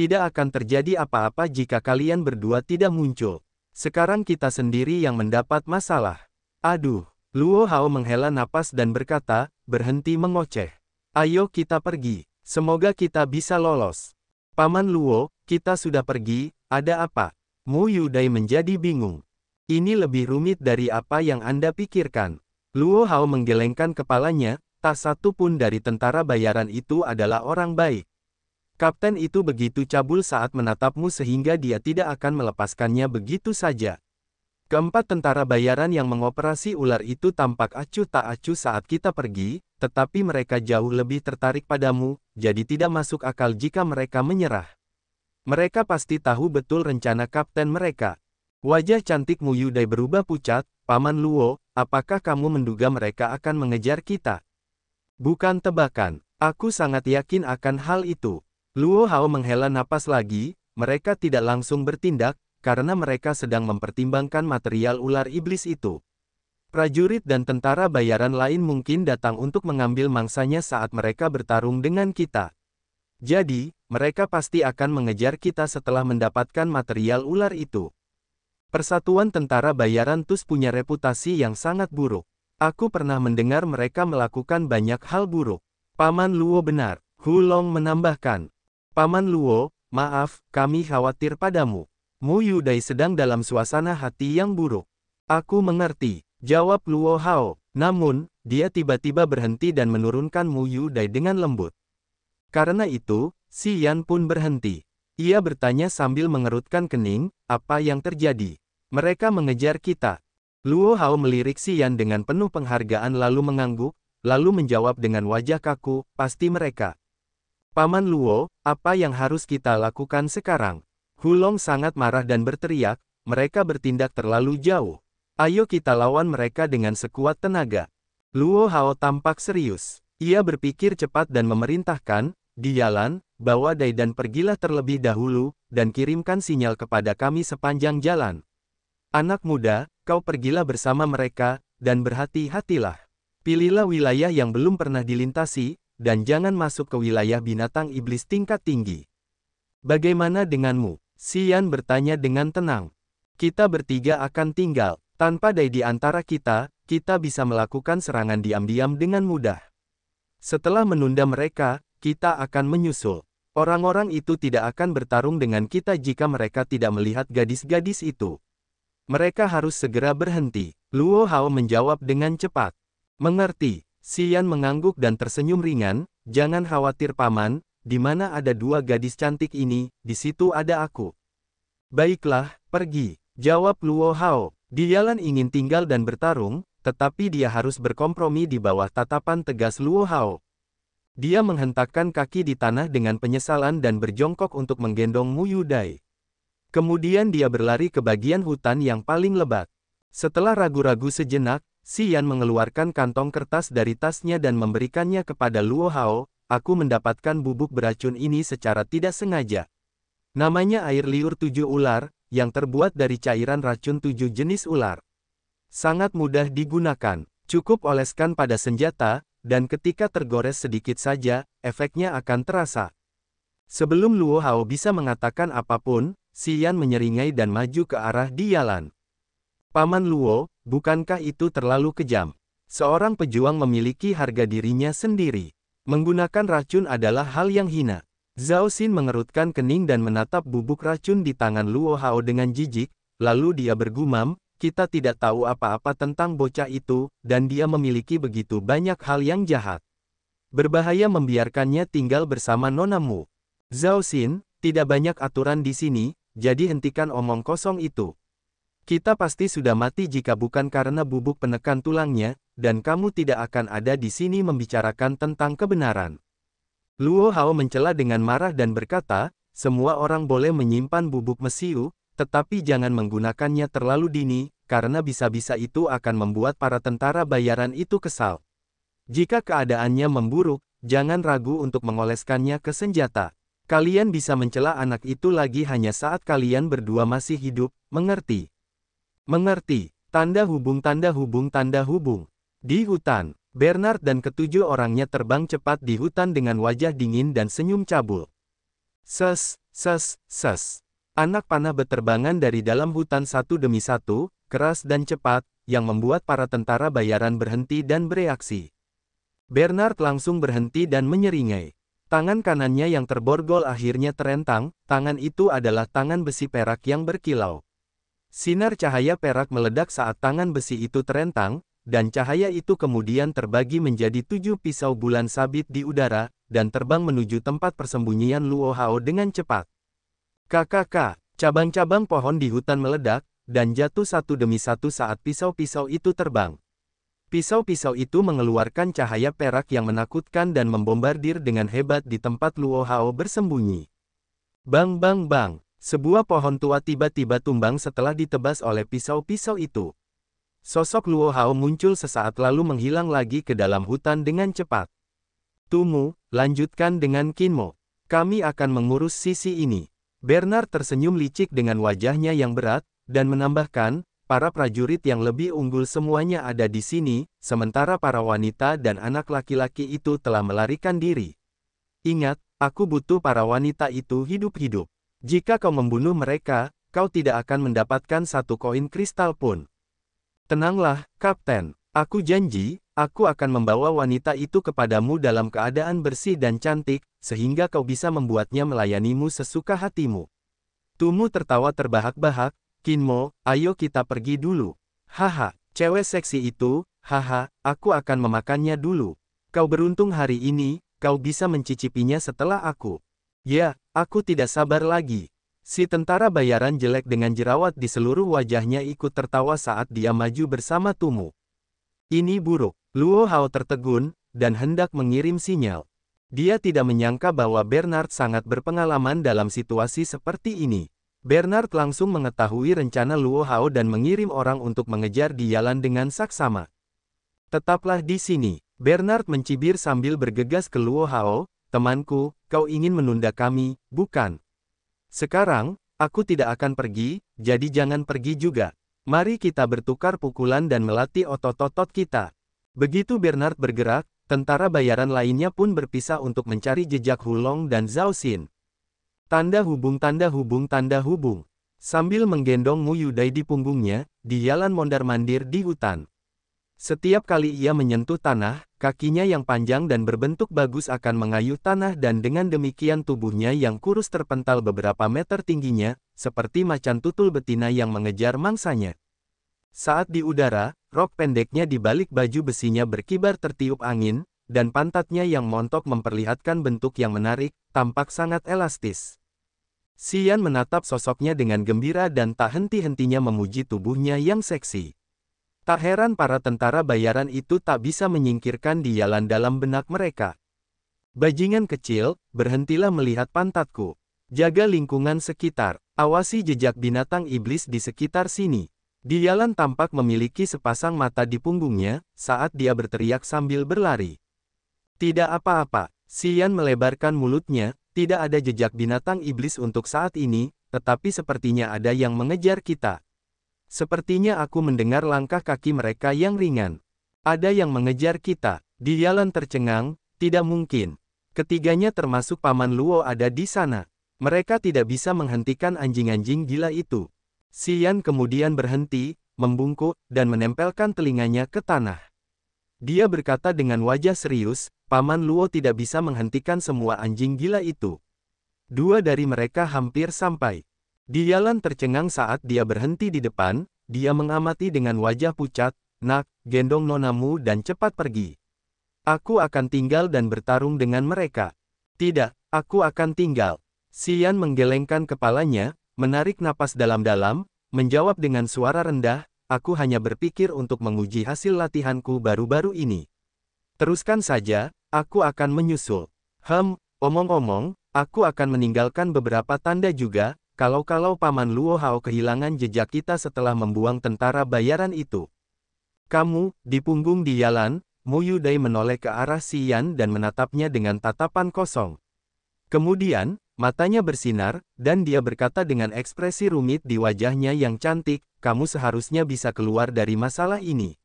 tidak akan terjadi apa-apa jika kalian berdua tidak muncul. Sekarang kita sendiri yang mendapat masalah. Aduh, Luo Hao menghela napas dan berkata, berhenti mengoceh. Ayo kita pergi, semoga kita bisa lolos. Paman Luo, kita sudah pergi, ada apa? Mu Yudai menjadi bingung. Ini lebih rumit dari apa yang Anda pikirkan. Luo Hao menggelengkan kepalanya, tak satu pun dari tentara bayaran itu adalah orang baik. Kapten itu begitu cabul saat menatapmu sehingga dia tidak akan melepaskannya begitu saja. Keempat tentara bayaran yang mengoperasi ular itu tampak acuh tak acuh saat kita pergi, tetapi mereka jauh lebih tertarik padamu, jadi tidak masuk akal jika mereka menyerah. Mereka pasti tahu betul rencana kapten mereka. Wajah cantik Mu Yudai berubah pucat, Paman Luo, apakah kamu menduga mereka akan mengejar kita? Bukan tebakan, aku sangat yakin akan hal itu. Luo Hao menghela napas lagi, mereka tidak langsung bertindak, karena mereka sedang mempertimbangkan material ular iblis itu. Prajurit dan tentara bayaran lain mungkin datang untuk mengambil mangsanya saat mereka bertarung dengan kita. Jadi, mereka pasti akan mengejar kita setelah mendapatkan material ular itu. Persatuan tentara bayaran TUS punya reputasi yang sangat buruk. Aku pernah mendengar mereka melakukan banyak hal buruk. Paman Luo benar, Hulong menambahkan. Paman Luo, maaf, kami khawatir padamu. Mu Yudai sedang dalam suasana hati yang buruk. Aku mengerti, jawab Luo Hao. Namun, dia tiba-tiba berhenti dan menurunkan Mu Yudai dengan lembut. Karena itu, Si Yan pun berhenti. Ia bertanya sambil mengerutkan kening, apa yang terjadi? Mereka mengejar kita. Luo Hao melirik Si Yan dengan penuh penghargaan lalu mengangguk, lalu menjawab dengan wajah kaku, pasti mereka. Paman Luo, apa yang harus kita lakukan sekarang? Hulong sangat marah dan berteriak, mereka bertindak terlalu jauh. Ayo kita lawan mereka dengan sekuat tenaga. Luo Hao tampak serius. Ia berpikir cepat dan memerintahkan, di jalan, bawa Dai dan pergilah terlebih dahulu, dan kirimkan sinyal kepada kami sepanjang jalan. Anak muda, kau pergilah bersama mereka, dan berhati-hatilah. Pilihlah wilayah yang belum pernah dilintasi, dan jangan masuk ke wilayah binatang iblis tingkat tinggi. Bagaimana denganmu? Sian bertanya dengan tenang. Kita bertiga akan tinggal, tanpa dai di antara kita, kita bisa melakukan serangan diam-diam dengan mudah. Setelah menunda mereka, kita akan menyusul. Orang-orang itu tidak akan bertarung dengan kita jika mereka tidak melihat gadis-gadis itu. Mereka harus segera berhenti. Luo Hao menjawab dengan cepat. Mengerti, Si Yan mengangguk dan tersenyum ringan, jangan khawatir paman, di mana ada dua gadis cantik ini, di situ ada aku. Baiklah, pergi, jawab Luo Hao. Dialan ingin tinggal dan bertarung, tetapi dia harus berkompromi di bawah tatapan tegas Luo Hao. Dia menghentakkan kaki di tanah dengan penyesalan dan berjongkok untuk menggendong Mu Yudai. Kemudian dia berlari ke bagian hutan yang paling lebat. Setelah ragu-ragu sejenak, Yan mengeluarkan kantong kertas dari tasnya dan memberikannya kepada Luo Hao, aku mendapatkan bubuk beracun ini secara tidak sengaja. Namanya air liur tujuh ular, yang terbuat dari cairan racun tujuh jenis ular. Sangat mudah digunakan, cukup oleskan pada senjata, dan ketika tergores sedikit saja, efeknya akan terasa. Sebelum Luo Hao bisa mengatakan apapun, Yan menyeringai dan maju ke arah Dialan. Paman Luo, bukankah itu terlalu kejam? Seorang pejuang memiliki harga dirinya sendiri. Menggunakan racun adalah hal yang hina. Zhao Xin mengerutkan kening dan menatap bubuk racun di tangan Luo Hao dengan jijik, lalu dia bergumam, kita tidak tahu apa-apa tentang bocah itu, dan dia memiliki begitu banyak hal yang jahat. Berbahaya membiarkannya tinggal bersama nonamu. Zhao Xin, tidak banyak aturan di sini, jadi hentikan omong kosong itu. Kita pasti sudah mati jika bukan karena bubuk penekan tulangnya, dan kamu tidak akan ada di sini membicarakan tentang kebenaran. Luo Hao mencela dengan marah dan berkata, semua orang boleh menyimpan bubuk mesiu, tetapi jangan menggunakannya terlalu dini, karena bisa-bisa itu akan membuat para tentara bayaran itu kesal. Jika keadaannya memburuk, jangan ragu untuk mengoleskannya ke senjata. Kalian bisa mencela anak itu lagi hanya saat kalian berdua masih hidup, mengerti? Mengerti, tanda hubung tanda hubung tanda hubung. Di hutan, Bernard dan ketujuh orangnya terbang cepat di hutan dengan wajah dingin dan senyum cabul. Ses, ses, ses. Anak panah beterbangan dari dalam hutan satu demi satu, keras dan cepat, yang membuat para tentara bayaran berhenti dan bereaksi. Bernard langsung berhenti dan menyeringai. Tangan kanannya yang terborgol akhirnya terentang, tangan itu adalah tangan besi perak yang berkilau. Sinar cahaya perak meledak saat tangan besi itu terentang, dan cahaya itu kemudian terbagi menjadi tujuh pisau bulan sabit di udara, dan terbang menuju tempat persembunyian Luo Hao dengan cepat. KKK, cabang-cabang pohon di hutan meledak, dan jatuh satu demi satu saat pisau-pisau itu terbang. Pisau-pisau itu mengeluarkan cahaya perak yang menakutkan dan membombardir dengan hebat di tempat Luo Hao bersembunyi. Bang bang bang, sebuah pohon tua tiba-tiba tumbang setelah ditebas oleh pisau-pisau itu. Sosok Luo Hao muncul sesaat lalu menghilang lagi ke dalam hutan dengan cepat. Tumu, lanjutkan dengan Kinmo. Kami akan mengurus sisi ini. Bernard tersenyum licik dengan wajahnya yang berat, dan menambahkan, para prajurit yang lebih unggul semuanya ada di sini, sementara para wanita dan anak laki-laki itu telah melarikan diri. Ingat, aku butuh para wanita itu hidup-hidup. Jika kau membunuh mereka, kau tidak akan mendapatkan satu koin kristal pun. Tenanglah, Kapten. Aku janji, aku akan membawa wanita itu kepadamu dalam keadaan bersih dan cantik, sehingga kau bisa membuatnya melayanimu sesuka hatimu. Tumu tertawa terbahak-bahak, Kinmo, ayo kita pergi dulu. Haha, cewek seksi itu, haha, aku akan memakannya dulu. Kau beruntung hari ini, kau bisa mencicipinya setelah aku. Ya, aku tidak sabar lagi. Si tentara bayaran jelek dengan jerawat di seluruh wajahnya ikut tertawa saat dia maju bersama Tumu. Ini buruk. Luo Hao tertegun, dan hendak mengirim sinyal. Dia tidak menyangka bahwa Bernard sangat berpengalaman dalam situasi seperti ini. Bernard langsung mengetahui rencana Luo Hao dan mengirim orang untuk mengejar di jalan dengan saksama. Tetaplah di sini, Bernard mencibir sambil bergegas ke Luo Hao, Temanku, kau ingin menunda kami, bukan? Sekarang, aku tidak akan pergi, jadi jangan pergi juga. Mari kita bertukar pukulan dan melatih otot-otot kita. Begitu Bernard bergerak, tentara bayaran lainnya pun berpisah untuk mencari jejak Hulong dan Zhao Xin. Tanda hubung tanda hubung tanda hubung. Sambil menggendong Mu Yudai di punggungnya, di jalan mondar-mandir di hutan. Setiap kali ia menyentuh tanah, kakinya yang panjang dan berbentuk bagus akan mengayuh tanah dan dengan demikian tubuhnya yang kurus terpental beberapa meter tingginya, seperti macan tutul betina yang mengejar mangsanya. Saat di udara, rok pendeknya di balik baju besinya berkibar tertiup angin, dan pantatnya yang montok memperlihatkan bentuk yang menarik, tampak sangat elastis. Sian menatap sosoknya dengan gembira dan tak henti-hentinya memuji tubuhnya yang seksi. Tak heran para tentara bayaran itu tak bisa menyingkirkan dialan dalam benak mereka. Bajingan kecil, berhentilah melihat pantatku. Jaga lingkungan sekitar, awasi jejak binatang iblis di sekitar sini. Dialan tampak memiliki sepasang mata di punggungnya, saat dia berteriak sambil berlari. Tidak apa-apa, Sian melebarkan mulutnya, tidak ada jejak binatang iblis untuk saat ini, tetapi sepertinya ada yang mengejar kita. Sepertinya aku mendengar langkah kaki mereka yang ringan. Ada yang mengejar kita. Di jalan tercengang, tidak mungkin. Ketiganya termasuk Paman Luo ada di sana. Mereka tidak bisa menghentikan anjing-anjing gila itu. Sian kemudian berhenti, membungkuk, dan menempelkan telinganya ke tanah. Dia berkata dengan wajah serius, Paman Luo tidak bisa menghentikan semua anjing gila itu. Dua dari mereka hampir sampai. Dialan tercengang saat dia berhenti di depan, dia mengamati dengan wajah pucat, nak, gendong nonamu dan cepat pergi. Aku akan tinggal dan bertarung dengan mereka. Tidak, aku akan tinggal. Sian menggelengkan kepalanya, menarik napas dalam-dalam, menjawab dengan suara rendah, aku hanya berpikir untuk menguji hasil latihanku baru-baru ini. Teruskan saja, aku akan menyusul. Hem, omong-omong, aku akan meninggalkan beberapa tanda juga, kalau-kalau Paman Luo Hao kehilangan jejak kita setelah membuang tentara bayaran itu. Kamu, di punggung di jalan, Mu Yudai menoleh ke arah Yan dan menatapnya dengan tatapan kosong. Kemudian, matanya bersinar, dan dia berkata dengan ekspresi rumit di wajahnya yang cantik, kamu seharusnya bisa keluar dari masalah ini.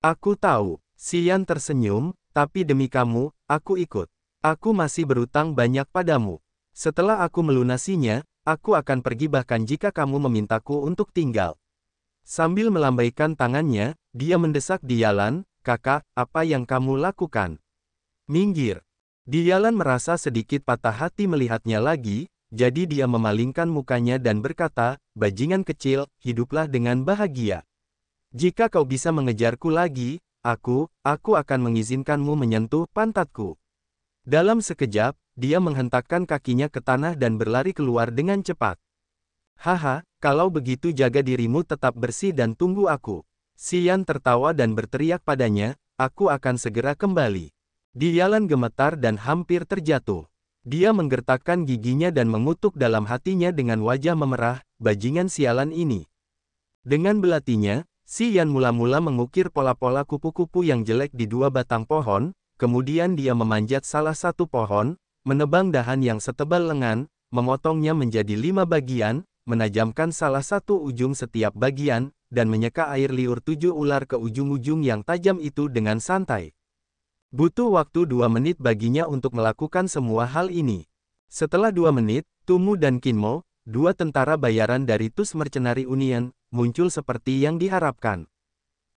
Aku tahu, Yan tersenyum, tapi demi kamu, aku ikut. Aku masih berutang banyak padamu. Setelah aku melunasinya, Aku akan pergi bahkan jika kamu memintaku untuk tinggal. Sambil melambaikan tangannya, dia mendesak Dialan, kakak, apa yang kamu lakukan? Minggir. Dialan merasa sedikit patah hati melihatnya lagi, jadi dia memalingkan mukanya dan berkata, bajingan kecil, hiduplah dengan bahagia. Jika kau bisa mengejarku lagi, aku, aku akan mengizinkanmu menyentuh pantatku. Dalam sekejap, dia menghentakkan kakinya ke tanah dan berlari keluar dengan cepat. Haha, kalau begitu jaga dirimu tetap bersih dan tunggu aku. Sian tertawa dan berteriak padanya, aku akan segera kembali. Dialan gemetar dan hampir terjatuh. Dia menggertakkan giginya dan mengutuk dalam hatinya dengan wajah memerah, bajingan sialan ini. Dengan belatinya, Sian mula-mula mengukir pola-pola kupu-kupu yang jelek di dua batang pohon, Kemudian dia memanjat salah satu pohon, menebang dahan yang setebal lengan, memotongnya menjadi lima bagian, menajamkan salah satu ujung setiap bagian, dan menyeka air liur tujuh ular ke ujung-ujung yang tajam itu dengan santai. Butuh waktu dua menit baginya untuk melakukan semua hal ini. Setelah dua menit, Tumu dan Kinmo, dua tentara bayaran dari TUS Mercenary Union, muncul seperti yang diharapkan.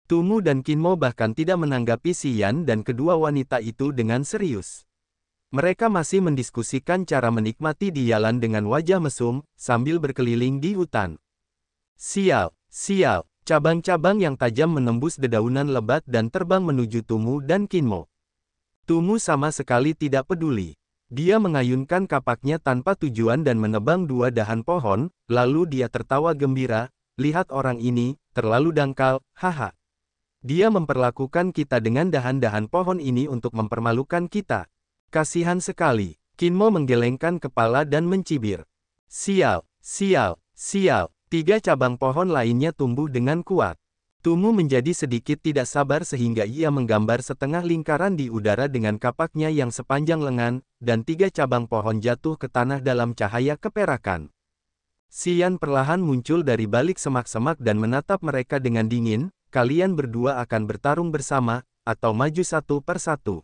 Tumu dan Kinmo bahkan tidak menanggapi Yan dan kedua wanita itu dengan serius. Mereka masih mendiskusikan cara menikmati jalan dengan wajah mesum, sambil berkeliling di hutan. Sial, sial, cabang-cabang yang tajam menembus dedaunan lebat dan terbang menuju Tumu dan Kinmo. Tumu sama sekali tidak peduli. Dia mengayunkan kapaknya tanpa tujuan dan menebang dua dahan pohon, lalu dia tertawa gembira, lihat orang ini, terlalu dangkal, haha. Dia memperlakukan kita dengan dahan-dahan pohon ini untuk mempermalukan kita. Kasihan sekali. Kinmo menggelengkan kepala dan mencibir. Sial, sial, sial. Tiga cabang pohon lainnya tumbuh dengan kuat. Tumu menjadi sedikit tidak sabar sehingga ia menggambar setengah lingkaran di udara dengan kapaknya yang sepanjang lengan, dan tiga cabang pohon jatuh ke tanah dalam cahaya keperakan. Sian perlahan muncul dari balik semak-semak dan menatap mereka dengan dingin, kalian berdua akan bertarung bersama, atau maju satu per satu.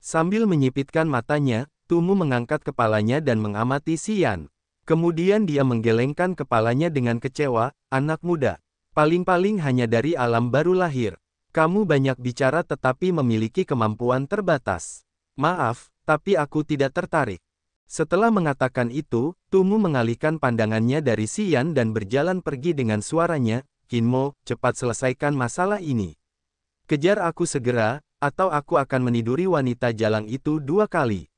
Sambil menyipitkan matanya, Tumu mengangkat kepalanya dan mengamati Sian. Kemudian dia menggelengkan kepalanya dengan kecewa, anak muda. Paling-paling hanya dari alam baru lahir. Kamu banyak bicara tetapi memiliki kemampuan terbatas. Maaf, tapi aku tidak tertarik. Setelah mengatakan itu, Tumu mengalihkan pandangannya dari Sian dan berjalan pergi dengan suaranya, Kinmo, cepat selesaikan masalah ini. Kejar aku segera, atau aku akan meniduri wanita jalang itu dua kali.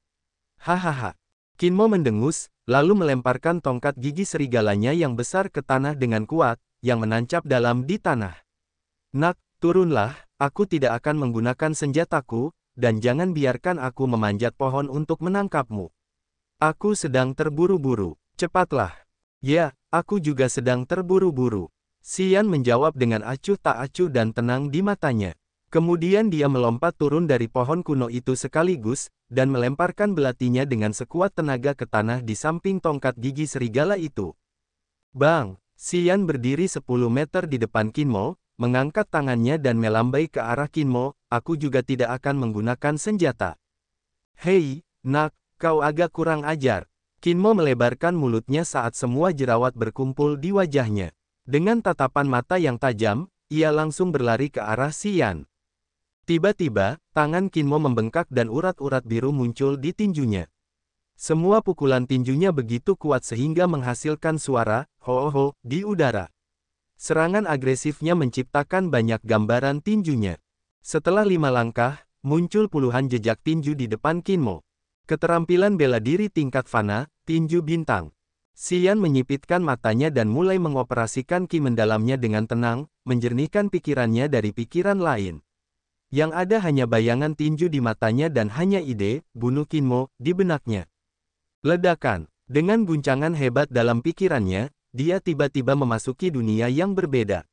Hahaha. Kinmo mendengus, lalu melemparkan tongkat gigi serigalanya yang besar ke tanah dengan kuat, yang menancap dalam di tanah. Nak, turunlah, aku tidak akan menggunakan senjataku, dan jangan biarkan aku memanjat pohon untuk menangkapmu. Aku sedang terburu-buru, cepatlah. Ya, aku juga sedang terburu-buru. Sian menjawab dengan acuh tak acuh dan tenang di matanya. Kemudian dia melompat turun dari pohon kuno itu sekaligus, dan melemparkan belatinya dengan sekuat tenaga ke tanah di samping tongkat gigi serigala itu. Bang! Sian berdiri 10 meter di depan Kinmo, mengangkat tangannya dan melambai ke arah Kinmo, aku juga tidak akan menggunakan senjata. Hei, nak, kau agak kurang ajar. Kinmo melebarkan mulutnya saat semua jerawat berkumpul di wajahnya. Dengan tatapan mata yang tajam, ia langsung berlari ke arah Sian. Tiba-tiba, tangan Kinmo membengkak dan urat-urat biru muncul di tinjunya. Semua pukulan tinjunya begitu kuat sehingga menghasilkan suara, ho-ho, di udara. Serangan agresifnya menciptakan banyak gambaran tinjunya. Setelah lima langkah, muncul puluhan jejak tinju di depan Kinmo. Keterampilan bela diri tingkat fana, tinju bintang. Xian menyipitkan matanya dan mulai mengoperasikan ki mendalamnya dengan tenang, menjernihkan pikirannya dari pikiran lain. Yang ada hanya bayangan tinju di matanya dan hanya ide, bunuh Kinmo, di benaknya. Ledakan, dengan guncangan hebat dalam pikirannya, dia tiba-tiba memasuki dunia yang berbeda.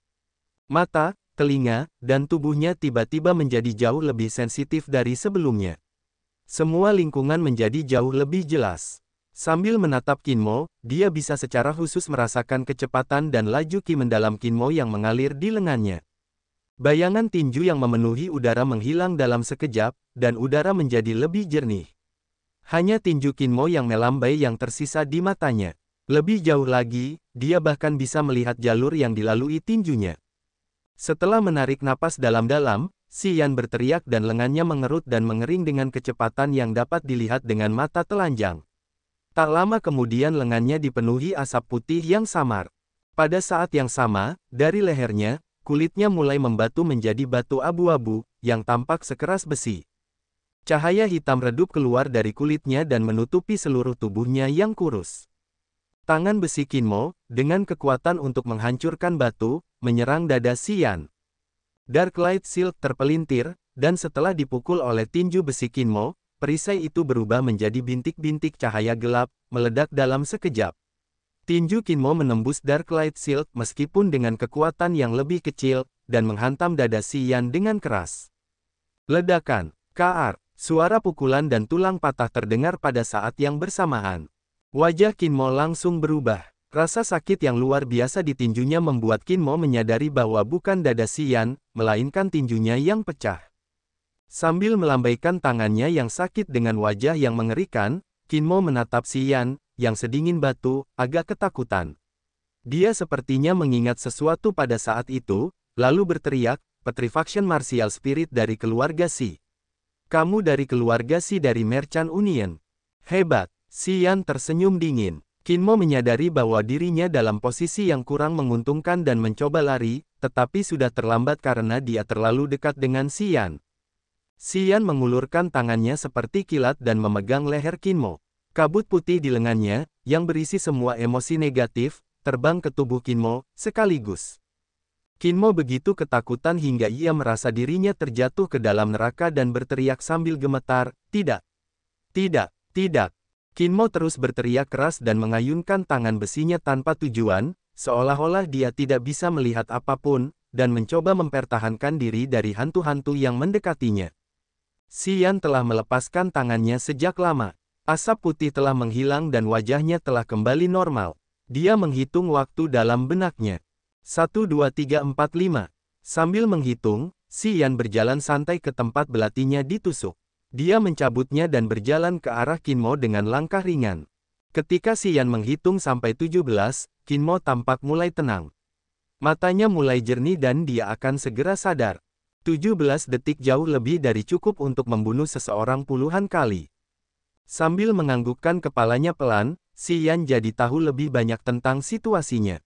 Mata, telinga, dan tubuhnya tiba-tiba menjadi jauh lebih sensitif dari sebelumnya. Semua lingkungan menjadi jauh lebih jelas. Sambil menatap Kinmo, dia bisa secara khusus merasakan kecepatan dan laju Ki mendalam Kinmo yang mengalir di lengannya. Bayangan tinju yang memenuhi udara menghilang dalam sekejap, dan udara menjadi lebih jernih. Hanya tinju Kinmo yang melambai yang tersisa di matanya. Lebih jauh lagi, dia bahkan bisa melihat jalur yang dilalui tinjunya. Setelah menarik napas dalam-dalam, Si Yan berteriak dan lengannya mengerut dan mengering dengan kecepatan yang dapat dilihat dengan mata telanjang. Tak lama kemudian lengannya dipenuhi asap putih yang samar. Pada saat yang sama, dari lehernya, kulitnya mulai membatu menjadi batu abu-abu, yang tampak sekeras besi. Cahaya hitam redup keluar dari kulitnya dan menutupi seluruh tubuhnya yang kurus. Tangan besi Kinmo, dengan kekuatan untuk menghancurkan batu, menyerang dada Sian. Dark Light Silk terpelintir, dan setelah dipukul oleh tinju besi Kinmo, perisai itu berubah menjadi bintik-bintik cahaya gelap, meledak dalam sekejap. Tinju Kinmo menembus Dark Light Shield meskipun dengan kekuatan yang lebih kecil, dan menghantam dada Yan dengan keras. Ledakan, kaar, suara pukulan dan tulang patah terdengar pada saat yang bersamaan. Wajah Kinmo langsung berubah. Rasa sakit yang luar biasa ditinjunya membuat Kinmo menyadari bahwa bukan dada Sian, melainkan tinjunya yang pecah. Sambil melambaikan tangannya yang sakit dengan wajah yang mengerikan, Kinmo menatap si Yan, yang sedingin batu, agak ketakutan. Dia sepertinya mengingat sesuatu pada saat itu, lalu berteriak, Petrifaction Martial Spirit dari keluarga Si. Kamu dari keluarga Si dari Merchant Union. Hebat, Si Yan tersenyum dingin. Kinmo menyadari bahwa dirinya dalam posisi yang kurang menguntungkan dan mencoba lari, tetapi sudah terlambat karena dia terlalu dekat dengan Si Xian mengulurkan tangannya seperti kilat dan memegang leher Kinmo. Kabut putih di lengannya, yang berisi semua emosi negatif, terbang ke tubuh Kinmo, sekaligus. Kinmo begitu ketakutan hingga ia merasa dirinya terjatuh ke dalam neraka dan berteriak sambil gemetar, tidak, tidak, tidak. Kinmo terus berteriak keras dan mengayunkan tangan besinya tanpa tujuan, seolah-olah dia tidak bisa melihat apapun, dan mencoba mempertahankan diri dari hantu-hantu yang mendekatinya. Yan telah melepaskan tangannya sejak lama. Asap putih telah menghilang dan wajahnya telah kembali normal. Dia menghitung waktu dalam benaknya. 1 2 3 4 5. Sambil menghitung, Yan berjalan santai ke tempat belatinya ditusuk. Dia mencabutnya dan berjalan ke arah Kinmo dengan langkah ringan. Ketika Yan menghitung sampai 17, Kinmo tampak mulai tenang. Matanya mulai jernih dan dia akan segera sadar. 17 detik jauh lebih dari cukup untuk membunuh seseorang puluhan kali. Sambil menganggukkan kepalanya pelan, Si Yan jadi tahu lebih banyak tentang situasinya.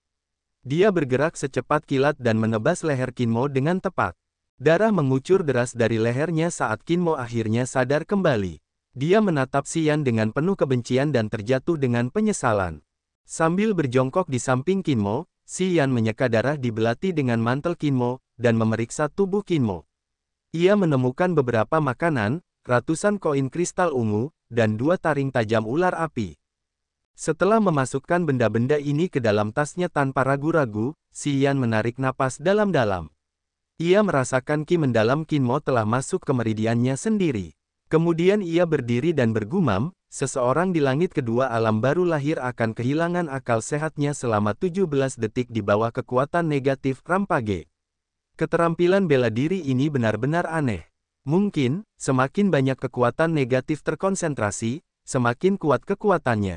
Dia bergerak secepat kilat dan menebas leher Kinmo dengan tepat. Darah mengucur deras dari lehernya saat Kinmo akhirnya sadar kembali. Dia menatap Sian dengan penuh kebencian dan terjatuh dengan penyesalan. Sambil berjongkok di samping Kinmo, Sian menyeka darah di belati dengan mantel Kinmo, dan memeriksa tubuh Kinmo. Ia menemukan beberapa makanan, ratusan koin kristal ungu, dan dua taring tajam ular api. Setelah memasukkan benda-benda ini ke dalam tasnya tanpa ragu-ragu, Yan menarik napas dalam-dalam. Ia merasakan ki mendalam Kinmo telah masuk ke meridiannya sendiri. Kemudian ia berdiri dan bergumam, seseorang di langit kedua alam baru lahir akan kehilangan akal sehatnya selama 17 detik di bawah kekuatan negatif Rampage. Keterampilan bela diri ini benar-benar aneh. Mungkin, semakin banyak kekuatan negatif terkonsentrasi, semakin kuat kekuatannya.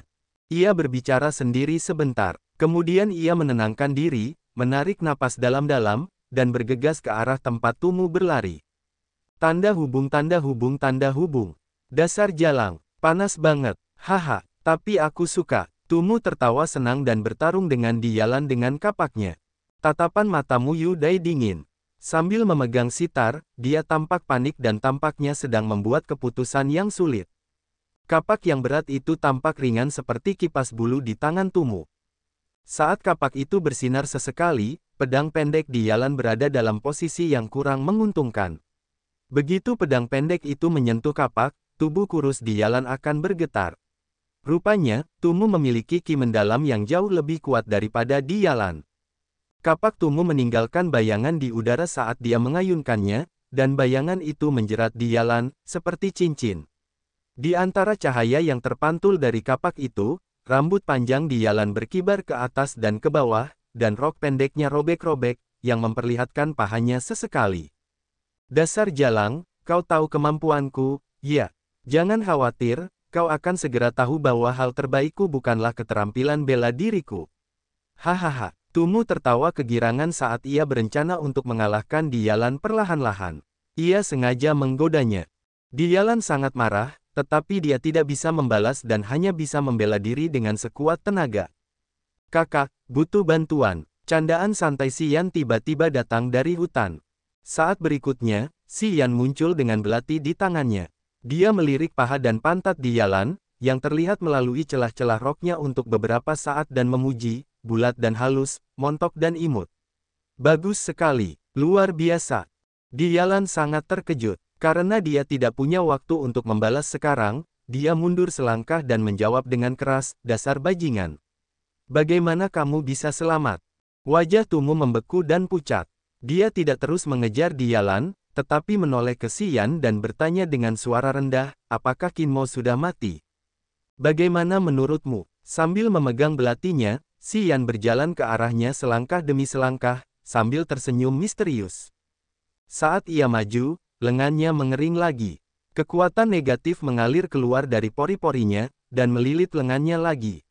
Ia berbicara sendiri sebentar, kemudian ia menenangkan diri, menarik napas dalam-dalam, dan bergegas ke arah tempat Tumu berlari. Tanda hubung tanda hubung tanda hubung. Dasar jalang, panas banget, haha, tapi aku suka. Tumu tertawa senang dan bertarung dengan Dialan dengan kapaknya. Tatapan matamu Dai dingin. Sambil memegang sitar, dia tampak panik dan tampaknya sedang membuat keputusan yang sulit. Kapak yang berat itu tampak ringan seperti kipas bulu di tangan Tumu. Saat kapak itu bersinar sesekali, pedang pendek di Yalan berada dalam posisi yang kurang menguntungkan. Begitu pedang pendek itu menyentuh kapak, tubuh kurus di Yalan akan bergetar. Rupanya, Tumu memiliki ki mendalam yang jauh lebih kuat daripada di Yalan. Kapak Tumu meninggalkan bayangan di udara saat dia mengayunkannya, dan bayangan itu menjerat di Dialan, seperti cincin. Di antara cahaya yang terpantul dari kapak itu, rambut panjang di Dialan berkibar ke atas dan ke bawah, dan rok pendeknya robek-robek, yang memperlihatkan pahanya sesekali. Dasar jalang, kau tahu kemampuanku, ya. Jangan khawatir, kau akan segera tahu bahwa hal terbaikku bukanlah keterampilan bela diriku. Hahaha. Tumu tertawa kegirangan saat ia berencana untuk mengalahkan Dialan perlahan-lahan. Ia sengaja menggodanya. Dialan sangat marah, tetapi dia tidak bisa membalas dan hanya bisa membela diri dengan sekuat tenaga. Kakak, butuh bantuan. Candaan santai Sian tiba-tiba datang dari hutan. Saat berikutnya, Sian muncul dengan belati di tangannya. Dia melirik paha dan pantat Dialan, yang terlihat melalui celah-celah roknya untuk beberapa saat dan memuji, bulat dan halus, montok dan imut. Bagus sekali, luar biasa. Dialan sangat terkejut, karena dia tidak punya waktu untuk membalas sekarang, dia mundur selangkah dan menjawab dengan keras, dasar bajingan. Bagaimana kamu bisa selamat? Wajah Tumu membeku dan pucat. Dia tidak terus mengejar Dialan, tetapi menoleh ke Sian dan bertanya dengan suara rendah, apakah Kinmo sudah mati? Bagaimana menurutmu? Sambil memegang belatinya, Si Yan berjalan ke arahnya selangkah demi selangkah, sambil tersenyum misterius. Saat ia maju, lengannya mengering lagi. Kekuatan negatif mengalir keluar dari pori-porinya, dan melilit lengannya lagi.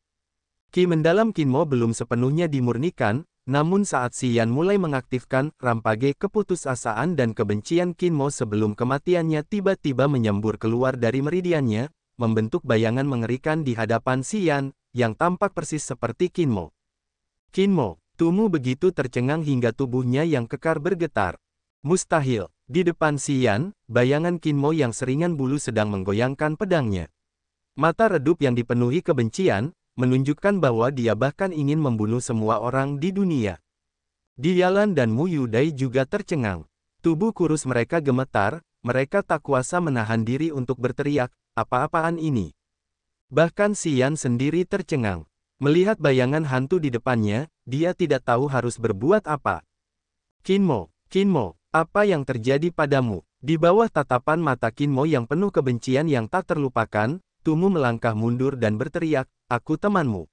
Ki mendalam Kinmo belum sepenuhnya dimurnikan, namun saat Yan mulai mengaktifkan rampage keputusasaan dan kebencian Kinmo sebelum kematiannya tiba-tiba menyembur keluar dari meridiannya, membentuk bayangan mengerikan di hadapan Xian, yang tampak persis seperti Kinmo. Kinmo, Tumu begitu tercengang hingga tubuhnya yang kekar bergetar. Mustahil, di depan Xian, bayangan Kinmo yang seringan bulu sedang menggoyangkan pedangnya. Mata redup yang dipenuhi kebencian, menunjukkan bahwa dia bahkan ingin membunuh semua orang di dunia. Dialan dan Mu Yudai juga tercengang. Tubuh kurus mereka gemetar, mereka tak kuasa menahan diri untuk berteriak, apa-apaan ini. Bahkan Sian sendiri tercengang. Melihat bayangan hantu di depannya, dia tidak tahu harus berbuat apa. Kinmo, Kinmo, apa yang terjadi padamu? Di bawah tatapan mata Kinmo yang penuh kebencian yang tak terlupakan, Tumu melangkah mundur dan berteriak, aku temanmu.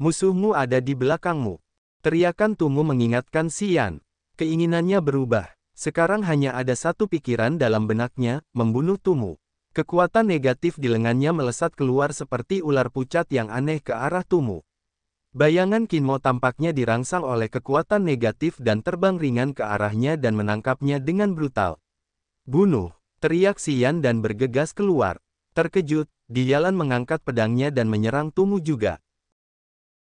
Musuhmu ada di belakangmu. Teriakan Tumu mengingatkan Sian. Keinginannya berubah. Sekarang hanya ada satu pikiran dalam benaknya, membunuh Tumu. Kekuatan negatif di lengannya melesat keluar seperti ular pucat yang aneh ke arah Tumu. Bayangan Kinmo tampaknya dirangsang oleh kekuatan negatif dan terbang ringan ke arahnya dan menangkapnya dengan brutal. Bunuh, teriak Sian dan bergegas keluar. Terkejut, Dialan mengangkat pedangnya dan menyerang Tumu juga.